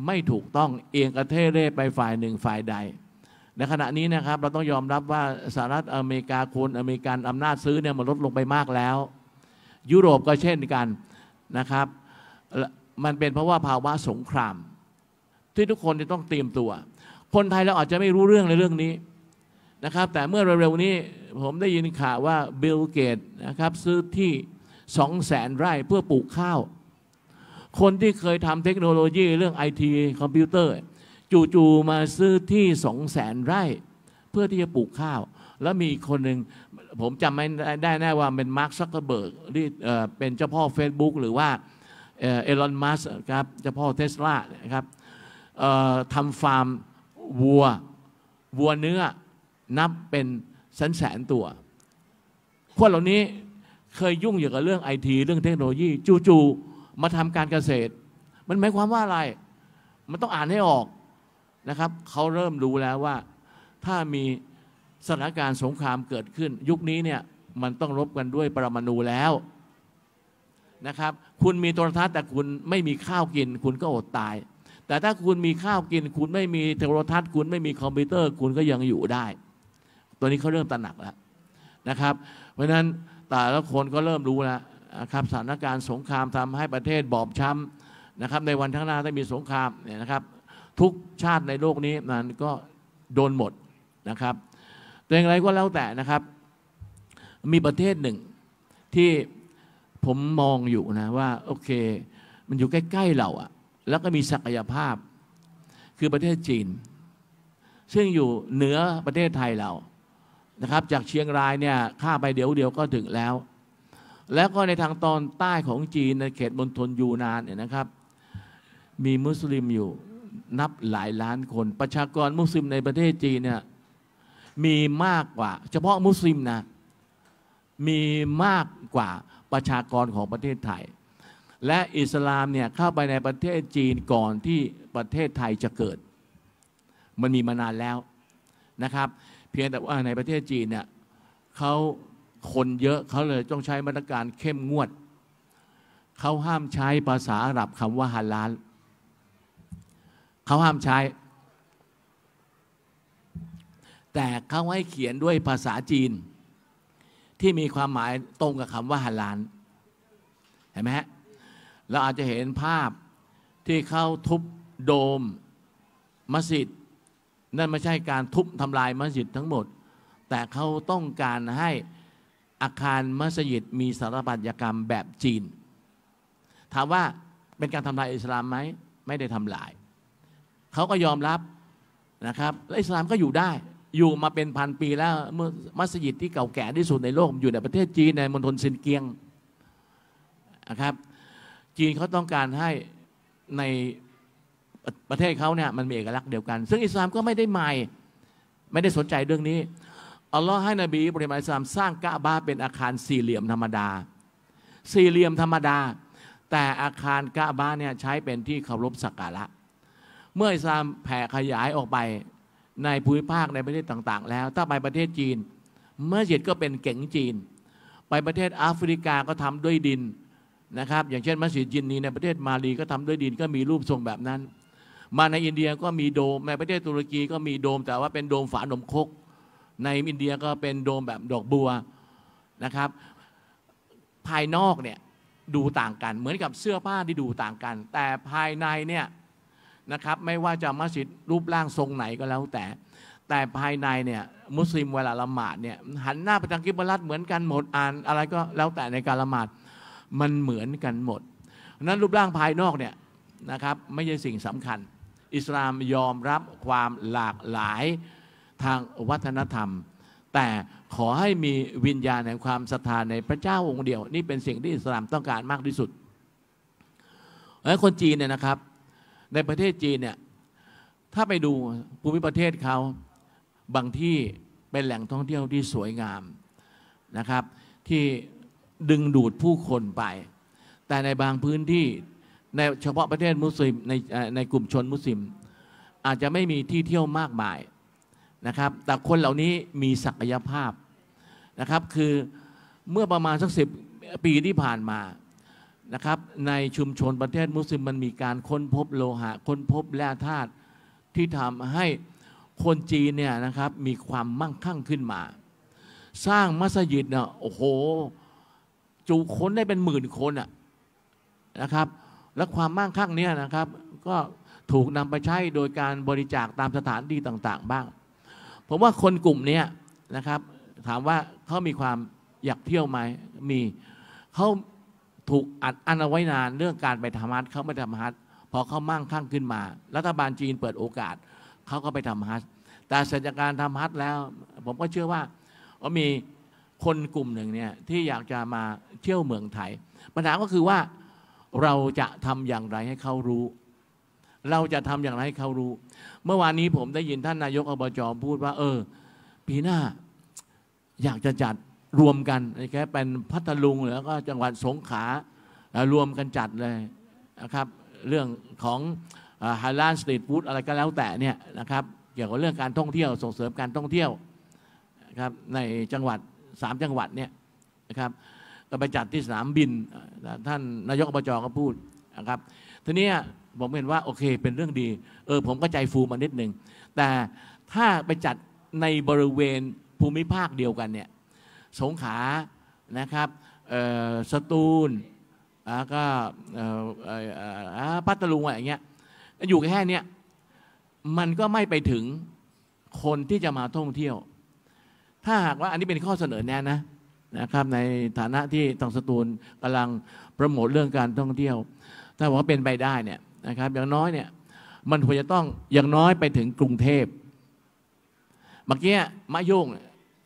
ไม่ถูกต้อง เอียงกระเทเร่ไปฝ่ายหนึ่งฝ่ายใด ในขณะนี้นะครับเราต้องยอมรับว่าสหรัฐอเมริกาคนอเมริกันอำนาจซื้อเนี่ยมันลดลงไปมากแล้ว ยุโรปก็เช่นกันนะครับ มันเป็นเพราะว่าภาวะสงคราม ที่ทุกคนจะต้องเตรียมตัว คนไทยเราอาจจะไม่รู้เรื่องในเรื่องนี้นะครับแต่เมื่อเร็วๆนี้ผมได้ยินข่าวว่าบิลเกตนะครับซื้อที่2 0 0แสนไร่เพื่อปลูกข้าวคนที่เคยทำเทคโนโลยีเรื่องไอทีคอมพิวเตอร์ จู่ๆมาซื้อที่สองแสนไร่เพื่อที่จะปลูกข้าว แล้วมีอีกคนหนึ่งผมจำไม่ได้แน่ว่าเป็นมาร์คซักเกอร์เบิร์กที่เป็นเจ้าพ่อ Facebook หรือว่าเอลอนมัสครับเจ้าพ่อเทสลาครับทำฟาร์มวัว วัวเนื้อ นับเป็นสันแสนตัวคนเหล่านี้เคยยุ่งอยู่กับเรื่องไอทีเรื่องเทคโนโลยีจู่ๆมาทำการเกษตร มันหมายความว่าอะไร มันต้องอ่านให้ออกนะครับเขาเริ่มรู้แล้วว่า ถ้ามีสถานการณ์สงครามเกิดขึ้น ยุคนี้เนี่ยมันต้องรบกันด้วยปรมาณูแล้วนะครับคุณมีโทรทัศน์แต่คุณไม่มีข้าวกิน คุณก็อดตาย แต่ถ้าคุณมีข้าวกิน คุณไม่มีโทรทัศน์ คุณไม่มีคอมพิวเตอร์ คุณก็ยังอยู่ได้ ตัวนี้เขาเริ่มตระหนักแล้วนะครับ เพราะฉะนั้นแต่ละคนก็เริ่มรู้แล้วนะครับสถานการณ์สงครามทำให้ประเทศบอบช้ำนะครับ ในวันข้างหน้าถ้ามีสงครามเนี่ยนะครับ ทุกชาติในโลกนี้นั้นก็โดนหมดนะครับ แต่อย่างไรก็แล้วแต่นะครับ มีประเทศหนึ่งที่ผมมองอยู่นะว่าโอเค มันอยู่ใกล้ๆเราอะแล้วก็มีศักยภาพคือประเทศจีน ซึ่งอยู่เหนือประเทศไทยเรานะครับ จากเชียงรายเนี่ยข้าไปเดี๋ยวเดียวก็ถึงแล้วแล้วก็ในทางตอนใต้ของจีนในเขตมณฑลยูนานเนี่ยนะครับ มีมุสลิมอยู่นับหลายล้านคนประชากรมุสลิมในประเทศจีนเนี่ยมีมากกว่า เฉพาะมุสลิมนะมีมากกว่าประชากรของประเทศไทย และอิสลามเนี่ยเข้าไปในประเทศจีนก่อนที่ประเทศไทยจะเกิด มันมีมานานแล้วนะครับ เพียงแต่ว่าในประเทศจีนเนี่ยเขาคนเยอะเขาเลยต้องใช้มาตรการเข้มงวด เขาห้ามใช้ภาษาอาหรับคำว่าฮาลาลเขาห้ามใช้ แต่เขาให้เขียนด้วยภาษาจีนที่มีความหมายตรงกับคำว่าฮาลาลเห็นไหมฮะเราอาจจะเห็นภาพที่เขาทุบโดมมัสยิดนั่นไม่ใช่การทุบทำลายมัสยิดทั้งหมด แต่เขาต้องการให้อาคารมัสยิดมีสถาปัตยกรรมแบบจีน ถามว่าเป็นการทำลายอิสลามไหมไม่ได้ทำลายเขาก็ยอมรับนะครับ และอิสลามก็อยู่ได้อยู่มาเป็นพันปีแล้วเมื่อมัสยิดที่เก่าแก่ที่สุดในโลกอยู่ในประเทศจีน ในมณฑลซินเกียงนะครับ จีนเขาต้องการให้ในประเทศเขาเนี่ยมันมีเอกลักษณ์เดียวกัน ซึ่งอิสลามก็ไม่ได้ใหม่ ไม่ได้สนใจเรื่องนี้อัลลอฮ์ให้นบีบริมาสามสร้างกะบ้าเป็นอาคารสี่เหลี่ยมธรรมดา สี่เหลี่ยมธรรมดา แต่อาคารกะบ้าเนี่ยใช้เป็นที่เคารพสักการะ เมื่ออิสลามแผ่ขยายออกไปในภูมิภาคในประเทศต่าง ๆ แล้วถ้าไปประเทศจีนมัสยิดก็เป็นเก๋งจีน ไปประเทศแอฟริกาก็ทำด้วยดินนะครับ อย่างเช่น มัสยิดจินนีในประเทศมาลีก็ทำด้วยดินก็มีรูปทรงแบบนั้น มาในอินเดียก็มีโดมในประเทศตุรกีก็มีโดม แต่ว่าเป็นโดมฝานมคกในอินเดียก็เป็นโดมแบบดอกบัวนะครับ ภายนอกเนี่ย ดูต่างกันเหมือนกับเสื้อผ้าที่ดูต่างกัน แต่ภายในเนี่ยนะครับไม่ว่าจะมัสยิดรูปร่างทรงไหนก็แล้วแต่ แต่ภายในเนี่ย มุสลิมเวลาละหมาดเนี่ยหันหน้าไปทางกิบลัดเหมือนกันหมดอ่านอะไรก็แล้วแต่ในการละหมาด มันเหมือนกันหมดนั้นรูปร่างภายนอกเนี่ยนะครับไม่ใช่สิ่งสำคัญ อิสลามยอมรับความหลากหลายทางวัฒนธรรม แต่ขอให้มีวิญญาณแห่งความศรัทธาในพระเจ้าองค์เดียว นี่เป็นสิ่งที่อิสลามต้องการมากที่สุดแล้วคนจีนเนี่ยนะครับ ในประเทศจีนเนี่ยถ้าไปดูภูมิประเทศเขา บางที่เป็นแหล่งท่องเที่ยวที่สวยงามนะครับ ที่ดึงดูดผู้คนไป แต่ในบางพื้นที่ในเฉพาะประเทศมุสลิมในในกลุ่มชนมุสลิม อาจจะไม่มีที่เที่ยวมากมายนะครับแต่คนเหล่านี้มีศักยภาพนะครับคือเมื่อประมาณสักสิบปีที่ผ่านมานะครับในชุมชนประเทศมุสลิมมันมีการค้นพบโลหะค้นพบแร่ธาตุที่ทำให้คนจีนเนี่ยนะครับมีความมั่งคั่งขึ้นมา สร้างมัสยิดเนี่ยโอ้โห จูคนได้เป็นหมื่นคนอะนะครับและความมั่งคั่งเนี่ยนะครับก็ถูกนำไปใช้โดยการบริจาคตามสถานที่ต่าง ๆ บ้างผมว่าคนกลุ่มนี้นะครับถามว่าเขามีความอยากเที่ยวไหมมีเขาถูกอัดอั้นเอาไว้นานเรื่องการไปทำฮัทเขาไม่ทำฮัทพอเขามั่งคั่งขึ้นมารัฐบาลจีนเปิดโอกาสเขาก็ไปทำฮัทแต่เสร็จจากการทำฮัทแล้วผมก็เชื่อว่ามีคนกลุ่มหนึ่งเนี่ยที่อยากจะมาเที่ยวเมืองไทยปัญหาก็คือว่าเราจะทำอย่างไรให้เขารู้เราจะทำอย่างไรให้เขารู้ เมื่อวานนี้ผมได้ยินท่านนายกอบจพูดว่าเออ ปีหน้าอยากจะจัดรวมกัน แค่เป็นพัทลุงแล้วก็จังหวัดสงขลารวมกันจัดเลยนะครับ เรื่องของฮารลานสตรีทฟู้ดอะไรก็แล้วแต่เนี่ยนะครับ เกี่ยวกับเรื่องการท่องเที่ยว ส่งเสริมการท่องเที่ยวครับในจังหวัดสามจังหวัดเนี่ยนะครับ ก็ไปจัดที่สนามบินท่านนายกอบจก็พูดนะครับ ทีนี้ผมเห็นว่าโอเคเป็นเรื่องดีเออผมก็ใจฟูมานิดหนึ่งแต่ถ้าไปจัดในบริเวณภูมิภาคเดียวกันเนี่ยสงขานะครับสตูลแล้วก็พัตลุงอะไรเงี้ยอยู่แค่เนี้ยมันก็ไม่ไปถึงคนที่จะมาท่องเที่ยว ถ้าหากว่าอันนี้เป็นข้อเสนอแนะนะนะครับในฐานะที่ทางสตูลกำลังโปรโมทเรื่องการท่องเที่ยว ถ้าว่าเป็นไปได้เนี่ยนะครับอย่างน้อยเนี่ยมันควรจะต้องอย่างน้อยไปถึงกรุงเทพเมื่อกี้มายุ่ง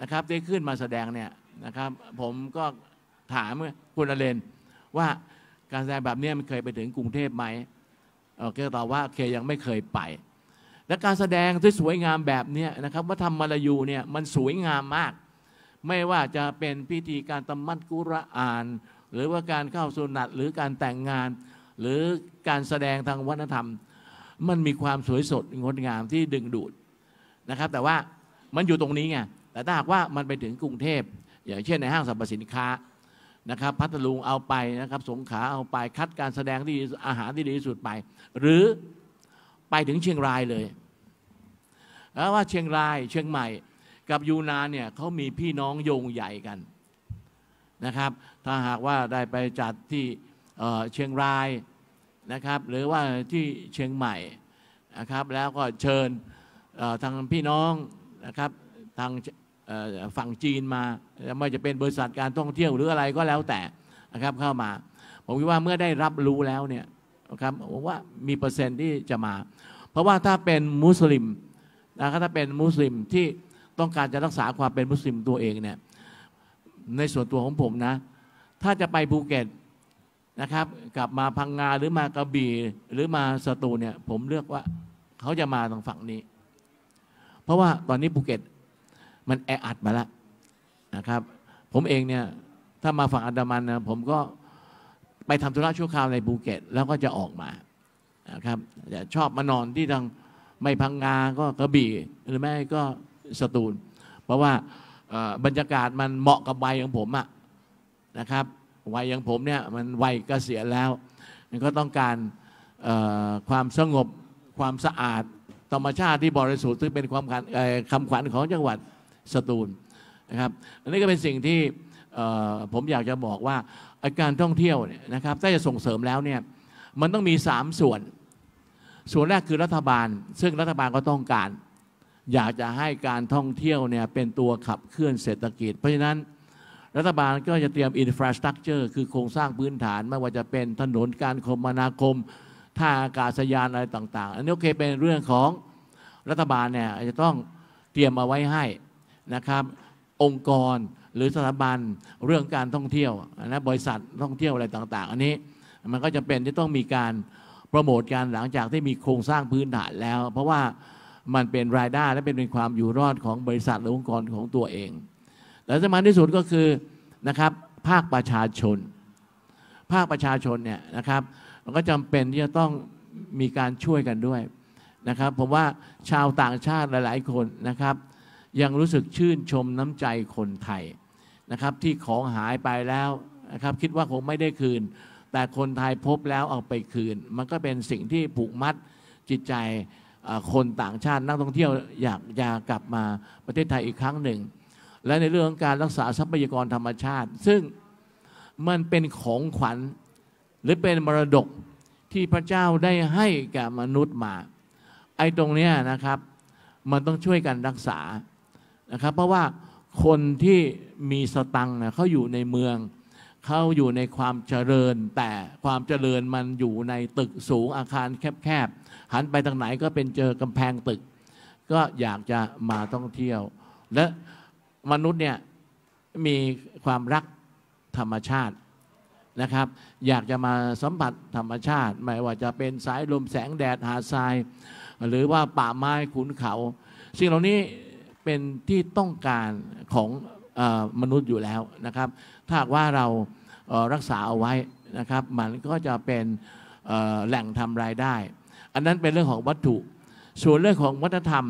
นะครับได้ขึ้นมาแสดงเนี่ยนะครับผมก็ถามคุณอเลนว่าการแสดงแบบนี้มันเคยไปถึงกรุงเทพไหมเอาตอบว่าโอเคยังไม่เคยไปและการแสดงที่สวยงามแบบนี้นะครับว่าทำมาลายูเนี่ยมันสวยงามมาก ไม่ว่าจะเป็นพิธีการตำมัดกุรอาน หรือว่าการเข้าสุนัตหรือการแต่งงานหรือการแสดงทางวัฒนธรรมมันมีความสวยสดงดงามที่ดึงดูดนะครับแต่ว่ามันอยู่ตรงนี้ไงแต่ ถ้าหากว่ามันไปถึงกรุงเทพอย่างเช่นในห้างสรรพสินค้านะครับพัทลุงเอาไปนะครับสงขาเอาไปคัดการแสดงที่อาหารที่ดีที่สุดไป หรือไปถึงเชียงรายเลยแล้วว่าเชียงรายเชียงใหม่ กับยูนานเนี่ยเขามีพี่น้องโยงใหญ่กันนะครับ ถ้าหากว่าได้ไปจัดที่เชียงรายนะครับหรือว่าที่เชียงใหม่นะครับแล้วก็เชิญทางพี่น้องนะครับทางฝั่งจีนมาไม่จะเป็นบริษัทการท่องเที่ยวหรืออะไรก็แล้วแต่นะครับเข้ามา ผมคิดว่าเมื่อได้รับรู้แล้วเนี่ยนะครับผมว่ามีเปอร์เซ็นต์ที่จะมา เพราะว่าถ้าเป็นมุสลิมนะครับถ้าเป็นมุสลิมที่ต้องการจะรักษาความเป็นมุสลิมตัวเองเนี่ยในส่วนตัวของผมนะถ้าจะไปภูเก็ตนะครับกลับมาพังงาหรือมากระบี่ หรือมาสตูเนี่ยผมเลือกว่าเขาจะมาทางฝั่งนี้ เพราะว่าตอนนี้ภูเก็ต มันแออัดมาแล้วนะครับ ผมเองเนี่ยถ้ามาฝั่งอันดามันนะผมก็ไปทำธุระชั่วคราวในภูเก็ตแล้วก็จะออกมานะครับจะชอบมานอนที่ทางไม่พังงาก็กระบี่ หรือไม่ก็สตูล เพราะว่าบรรยากาศมันเหมาะกับใบของผมอะนะครับวัยอย่างผมเนี่ยมันวัยเกษียณแล้วมันก็ต้องการความสงบความสะอาดธรรมชาติที่บริสุทธิ์ซึ่งเป็นความคำขวัญของจังหวัดสตูลนะครับอันนี้ก็เป็นสิ่งที่ผมอยากจะบอกว่าอาการท่องเที่ยวเนี่ยนะครับถ้าจะส่งเสริมแล้วเนี่ยมันต้องมี 3 ส่วน ส่วนแรกคือรัฐบาล ซึ่งรัฐบาลก็ต้องการ อยากจะให้การท่องเที่ยวเนี่ยเป็นตัวขับเคลื่อนเศรษฐกิจ เพราะฉะนั้นรัฐบาลก็จะเตรียมอินฟราสตรักเจอร์คือโครงสร้างพื้นฐาน ไม่ว่าจะเป็นถนนการคมนาคมท่าอากาศยานอะไรต่างๆ อันนี้โอเคเป็นเรื่องของรัฐบาลเนี่ยจะต้องเตรียมมาไว้ให้นะครับ องค์กรหรือสถาบันเรื่องการท่องเที่ยวนะบริษัทท่องเที่ยวอะไรต่างๆ อันนี้มันก็จะเป็นที่ต้องมีการโปรโมทการหลังจากที่มีโครงสร้างพื้นฐานแล้ว เพราะว่ามันเป็นรายได้และเป็นความอยู่รอดของบริษัทหรือองค์กรของตัวเองและสำคัญที่สุดก็คือนะครับภาคประชาชน ภาคประชาชนเนี่ยนะครับมันก็จำเป็นที่จะต้องมีการช่วยกันด้วยนะครับผมว่าชาวต่างชาติหลาย ๆ คนนะครับ ยังรู้สึกชื่นชมน้ำใจคนไทยนะครับที่ของหายไปแล้วนะครับคิดว่าคงไม่ได้คืน แต่คนไทยพบแล้วเอาไปคืน มันก็เป็นสิ่งที่ผูกมัดจิตใจคนต่างชาตินักท่องเที่ยวอยากอยากกลับมาประเทศไทยอีกครั้งหนึ่งและในเรื่องของการรักษาทรัพยากรธรรมชาติ ซึ่งมันเป็นของขวัญหรือเป็นมรดกที่พระเจ้าได้ให้แก่มนุษย์มา ไอ้ตรงนี้นะครับ มันต้องช่วยกันรักษานะครับ เพราะว่าคนที่มีสตังนะเขาอยู่ในเมืองเขาอยู่ในความเจริญ แต่ความเจริญมันอยู่ในตึกสูงอาคารแคบๆหันไปทางไหนก็เป็นเจอกำแพงตึก ก็อยากจะมาท่องเที่ยวและมนุษย์เนี่ยมีความรักธรรมชาตินะครับ อยากจะมาสัมผัสธรรมชาติไม่ว่าจะเป็นสายลมแสงแดดหาดทรายหรือว่าป่าไม้ขุนเขา สิ่งเหล่านี้เป็นที่ต้องการของอมนุษย์อยู่แล้วนะครับถ้าว่าเรารักษาเอาไว้นะครับมันก็จะเป็นแหล่งทำรายได้ อันนั้นเป็นเรื่องของวัตถุ ส่วนเรื่องของวัฒนธรรม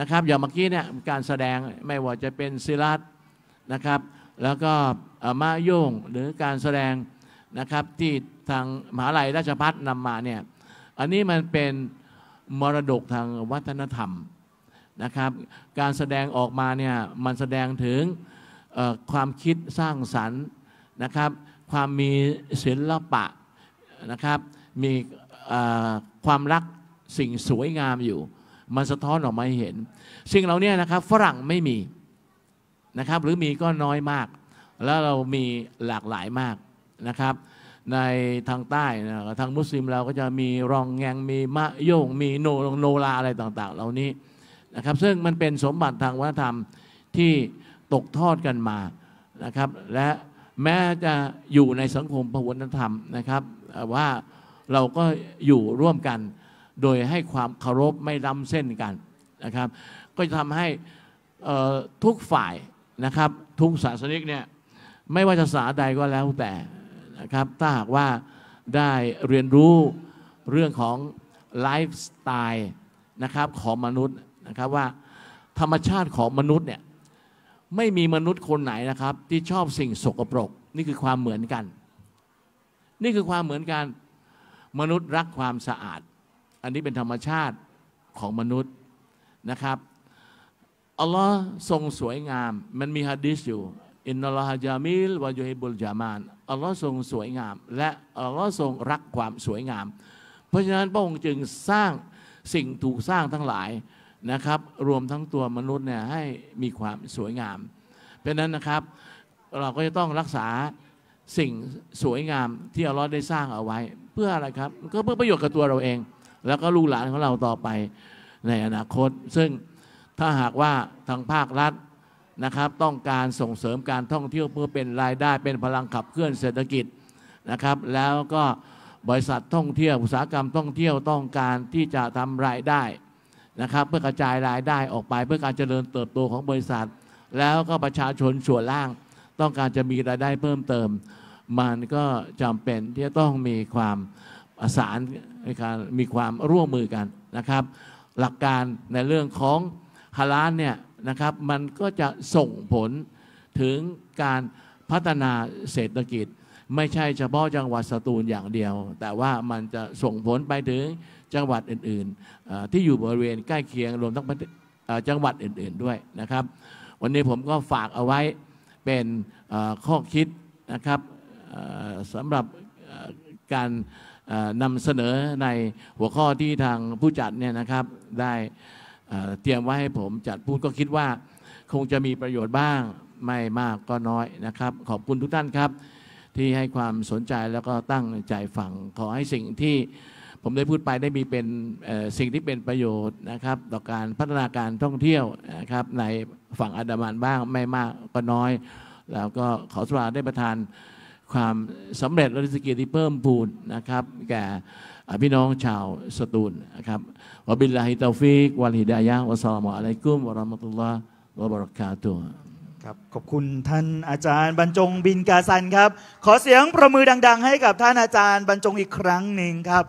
นะครับอย่างเมื่อกี้เนี่ยการแสดงไม่ว่าจะเป็นศิลัตนะครับแล้วก็มาโยงหรือการแสดงนะครับที่ทางมหาลัยราชพัฒนำมาเนี่ยอันนี้มันเป็นมรดกทางวัฒนธรรมนะครับการแสดงออกมาเนี่ยมันแสดงถึงความคิดสร้างสรรค์นะครับความมีศิลปะนะครับมีความรักสิ่งสวยงามอยู่มันสะท้อนออกมาให้เห็น สิ่งเหล่านี้นะครับฝรั่งไม่มีนะครับหรือมีก็น้อยมาก แล้วเรามีหลากหลายมากนะครับ ในทางใต้นะทางมุสลิมเราก็จะมีรองแงงมีมะโยงมีโนโนลาอะไรต่าง ๆ เหล่านี้นะครับซึ่งมันเป็นสมบัติทางวัฒนธรรมที่ตกทอดกันมานะครับและแม้จะอยู่ในสังคมพหุวัฒนธรรมนะครับ ว่าเราก็อยู่ร่วมกันโดยให้ความเคารพไม่ล้ำเส้นกันนะครับ ก็จะทำให้ทุกฝ่ายนะครับทุกศาสนิกเนี่ยไม่ว่าจะศาสใดก็แล้วแต่นะครับ ถ้าหากว่าได้เรียนรู้เรื่องของไลฟ์สไตล์นะครับของมนุษย์นะครับว่าธรรมชาติของมนุษย์เนี่ยไม่มีมนุษย์คนไหนนะครับที่ชอบสิ่งสกปรก นี่คือความเหมือนกัน นี่คือความเหมือนกันมนุษย์รักความสะอาดอันนี้เป็นธรรมชาติของมนุษย์นะครับ อัลลอฮ์ทรงสวยงาม มันมีฮะดิษอยู่ อินนัลฮะจามิลวายูฮิบุลจามาน อัลลอฮ์ทรงสวยงาม และอัลลอฮ์ทรงรักความสวยงาม เพราะฉะนั้นพระองค์จึงสร้างสิ่งถูกสร้างทั้งหลายนะครับรวมทั้งตัวมนุษย์เนี่ยให้มีความสวยงาม เพราะนั้นนะครับเราก็จะต้องรักษาสิ่งสวยงาม ที่อัลลอฮ์ได้สร้างเอาไว้เพื่ออะไรครับก็เพื่อประโยชน์กับตัวเราเองแล้วก็ลูกหลานของเราต่อไปในอนาคต ซึ่งถ้าหากว่าทางภาครัฐนะครับ ต้องการส่งเสริมการท่องเที่ยวเพื่อเป็นรายได้เป็นพลังขับเคลื่อนเศรษฐกิจนะครับ แล้วก็บริษัทท่องเที่ยวอุตสาหกรรมท่องเที่ยวต้องการที่จะทำรายได้นะครับ เพื่อกระจายรายได้ออกไปเพื่อการเจริญเติบโตของบริษัท แล้วก็ประชาชนส่วนล่าง ต้องการจะมีรายได้เพิ่มเติม มันก็จำเป็นที่จะต้องมีความประสานในการมีความร่วมมือกันนะครับ หลักการในเรื่องของฮาลานเนี่ยนะครับมันก็จะส่งผลถึงการพัฒนาเศรษฐกิจ ไม่ใช่เฉพาะจังหวัดสตูลอย่างเดียว แต่ว่ามันจะส่งผลไปถึงจังหวัดอื่นๆ ที่อยู่บริเวณใกล้เคียงรวมทั้งจังหวัดอื่น ๆด้วยนะครับ วันนี้ผมก็ฝากเอาไว้เป็นข้อคิดนะครับสำหรับการนำเสนอในหัวข้อที่ทางผู้จัดเนี่ยนะครับได้เตรียมไว้ให้ผมจัดพูดก็คิดว่า คงจะมีประโยชน์บ้างไม่มากก็น้อยนะครับ ขอบคุณทุกท่านครับ ที่ให้ความสนใจแล้วก็ตั้งใจฟังขอให้สิ่งที่ผมได้พูดไปได้มีเป็นสิ่งที่เป็นประโยชน์นะครับต่อการพัฒนาการท่องเที่ยวนะครับในฝั่งอันดามันบ้างไม่มากก็น้อย แล้วก็ขอสวัสดีได้ประทานความสำเร็จและสกิลที่เพิ่มพูนนะครับ แก่พี่น้องชาวสตูลนะครับวบิลลาฮิตาฟิกวะลฮิดายะวะสสลามุอะลัยกุมวะราะมะตุลลอฮ์วะบะเราะกาตุฮ์ครับ ขอบคุณท่านอาจารย์บรรจงบินกาซันครับ ขอเสียงประมือดังๆให้กับท่านอาจารย์บรรจงอีกครั้งหนึ่งครับ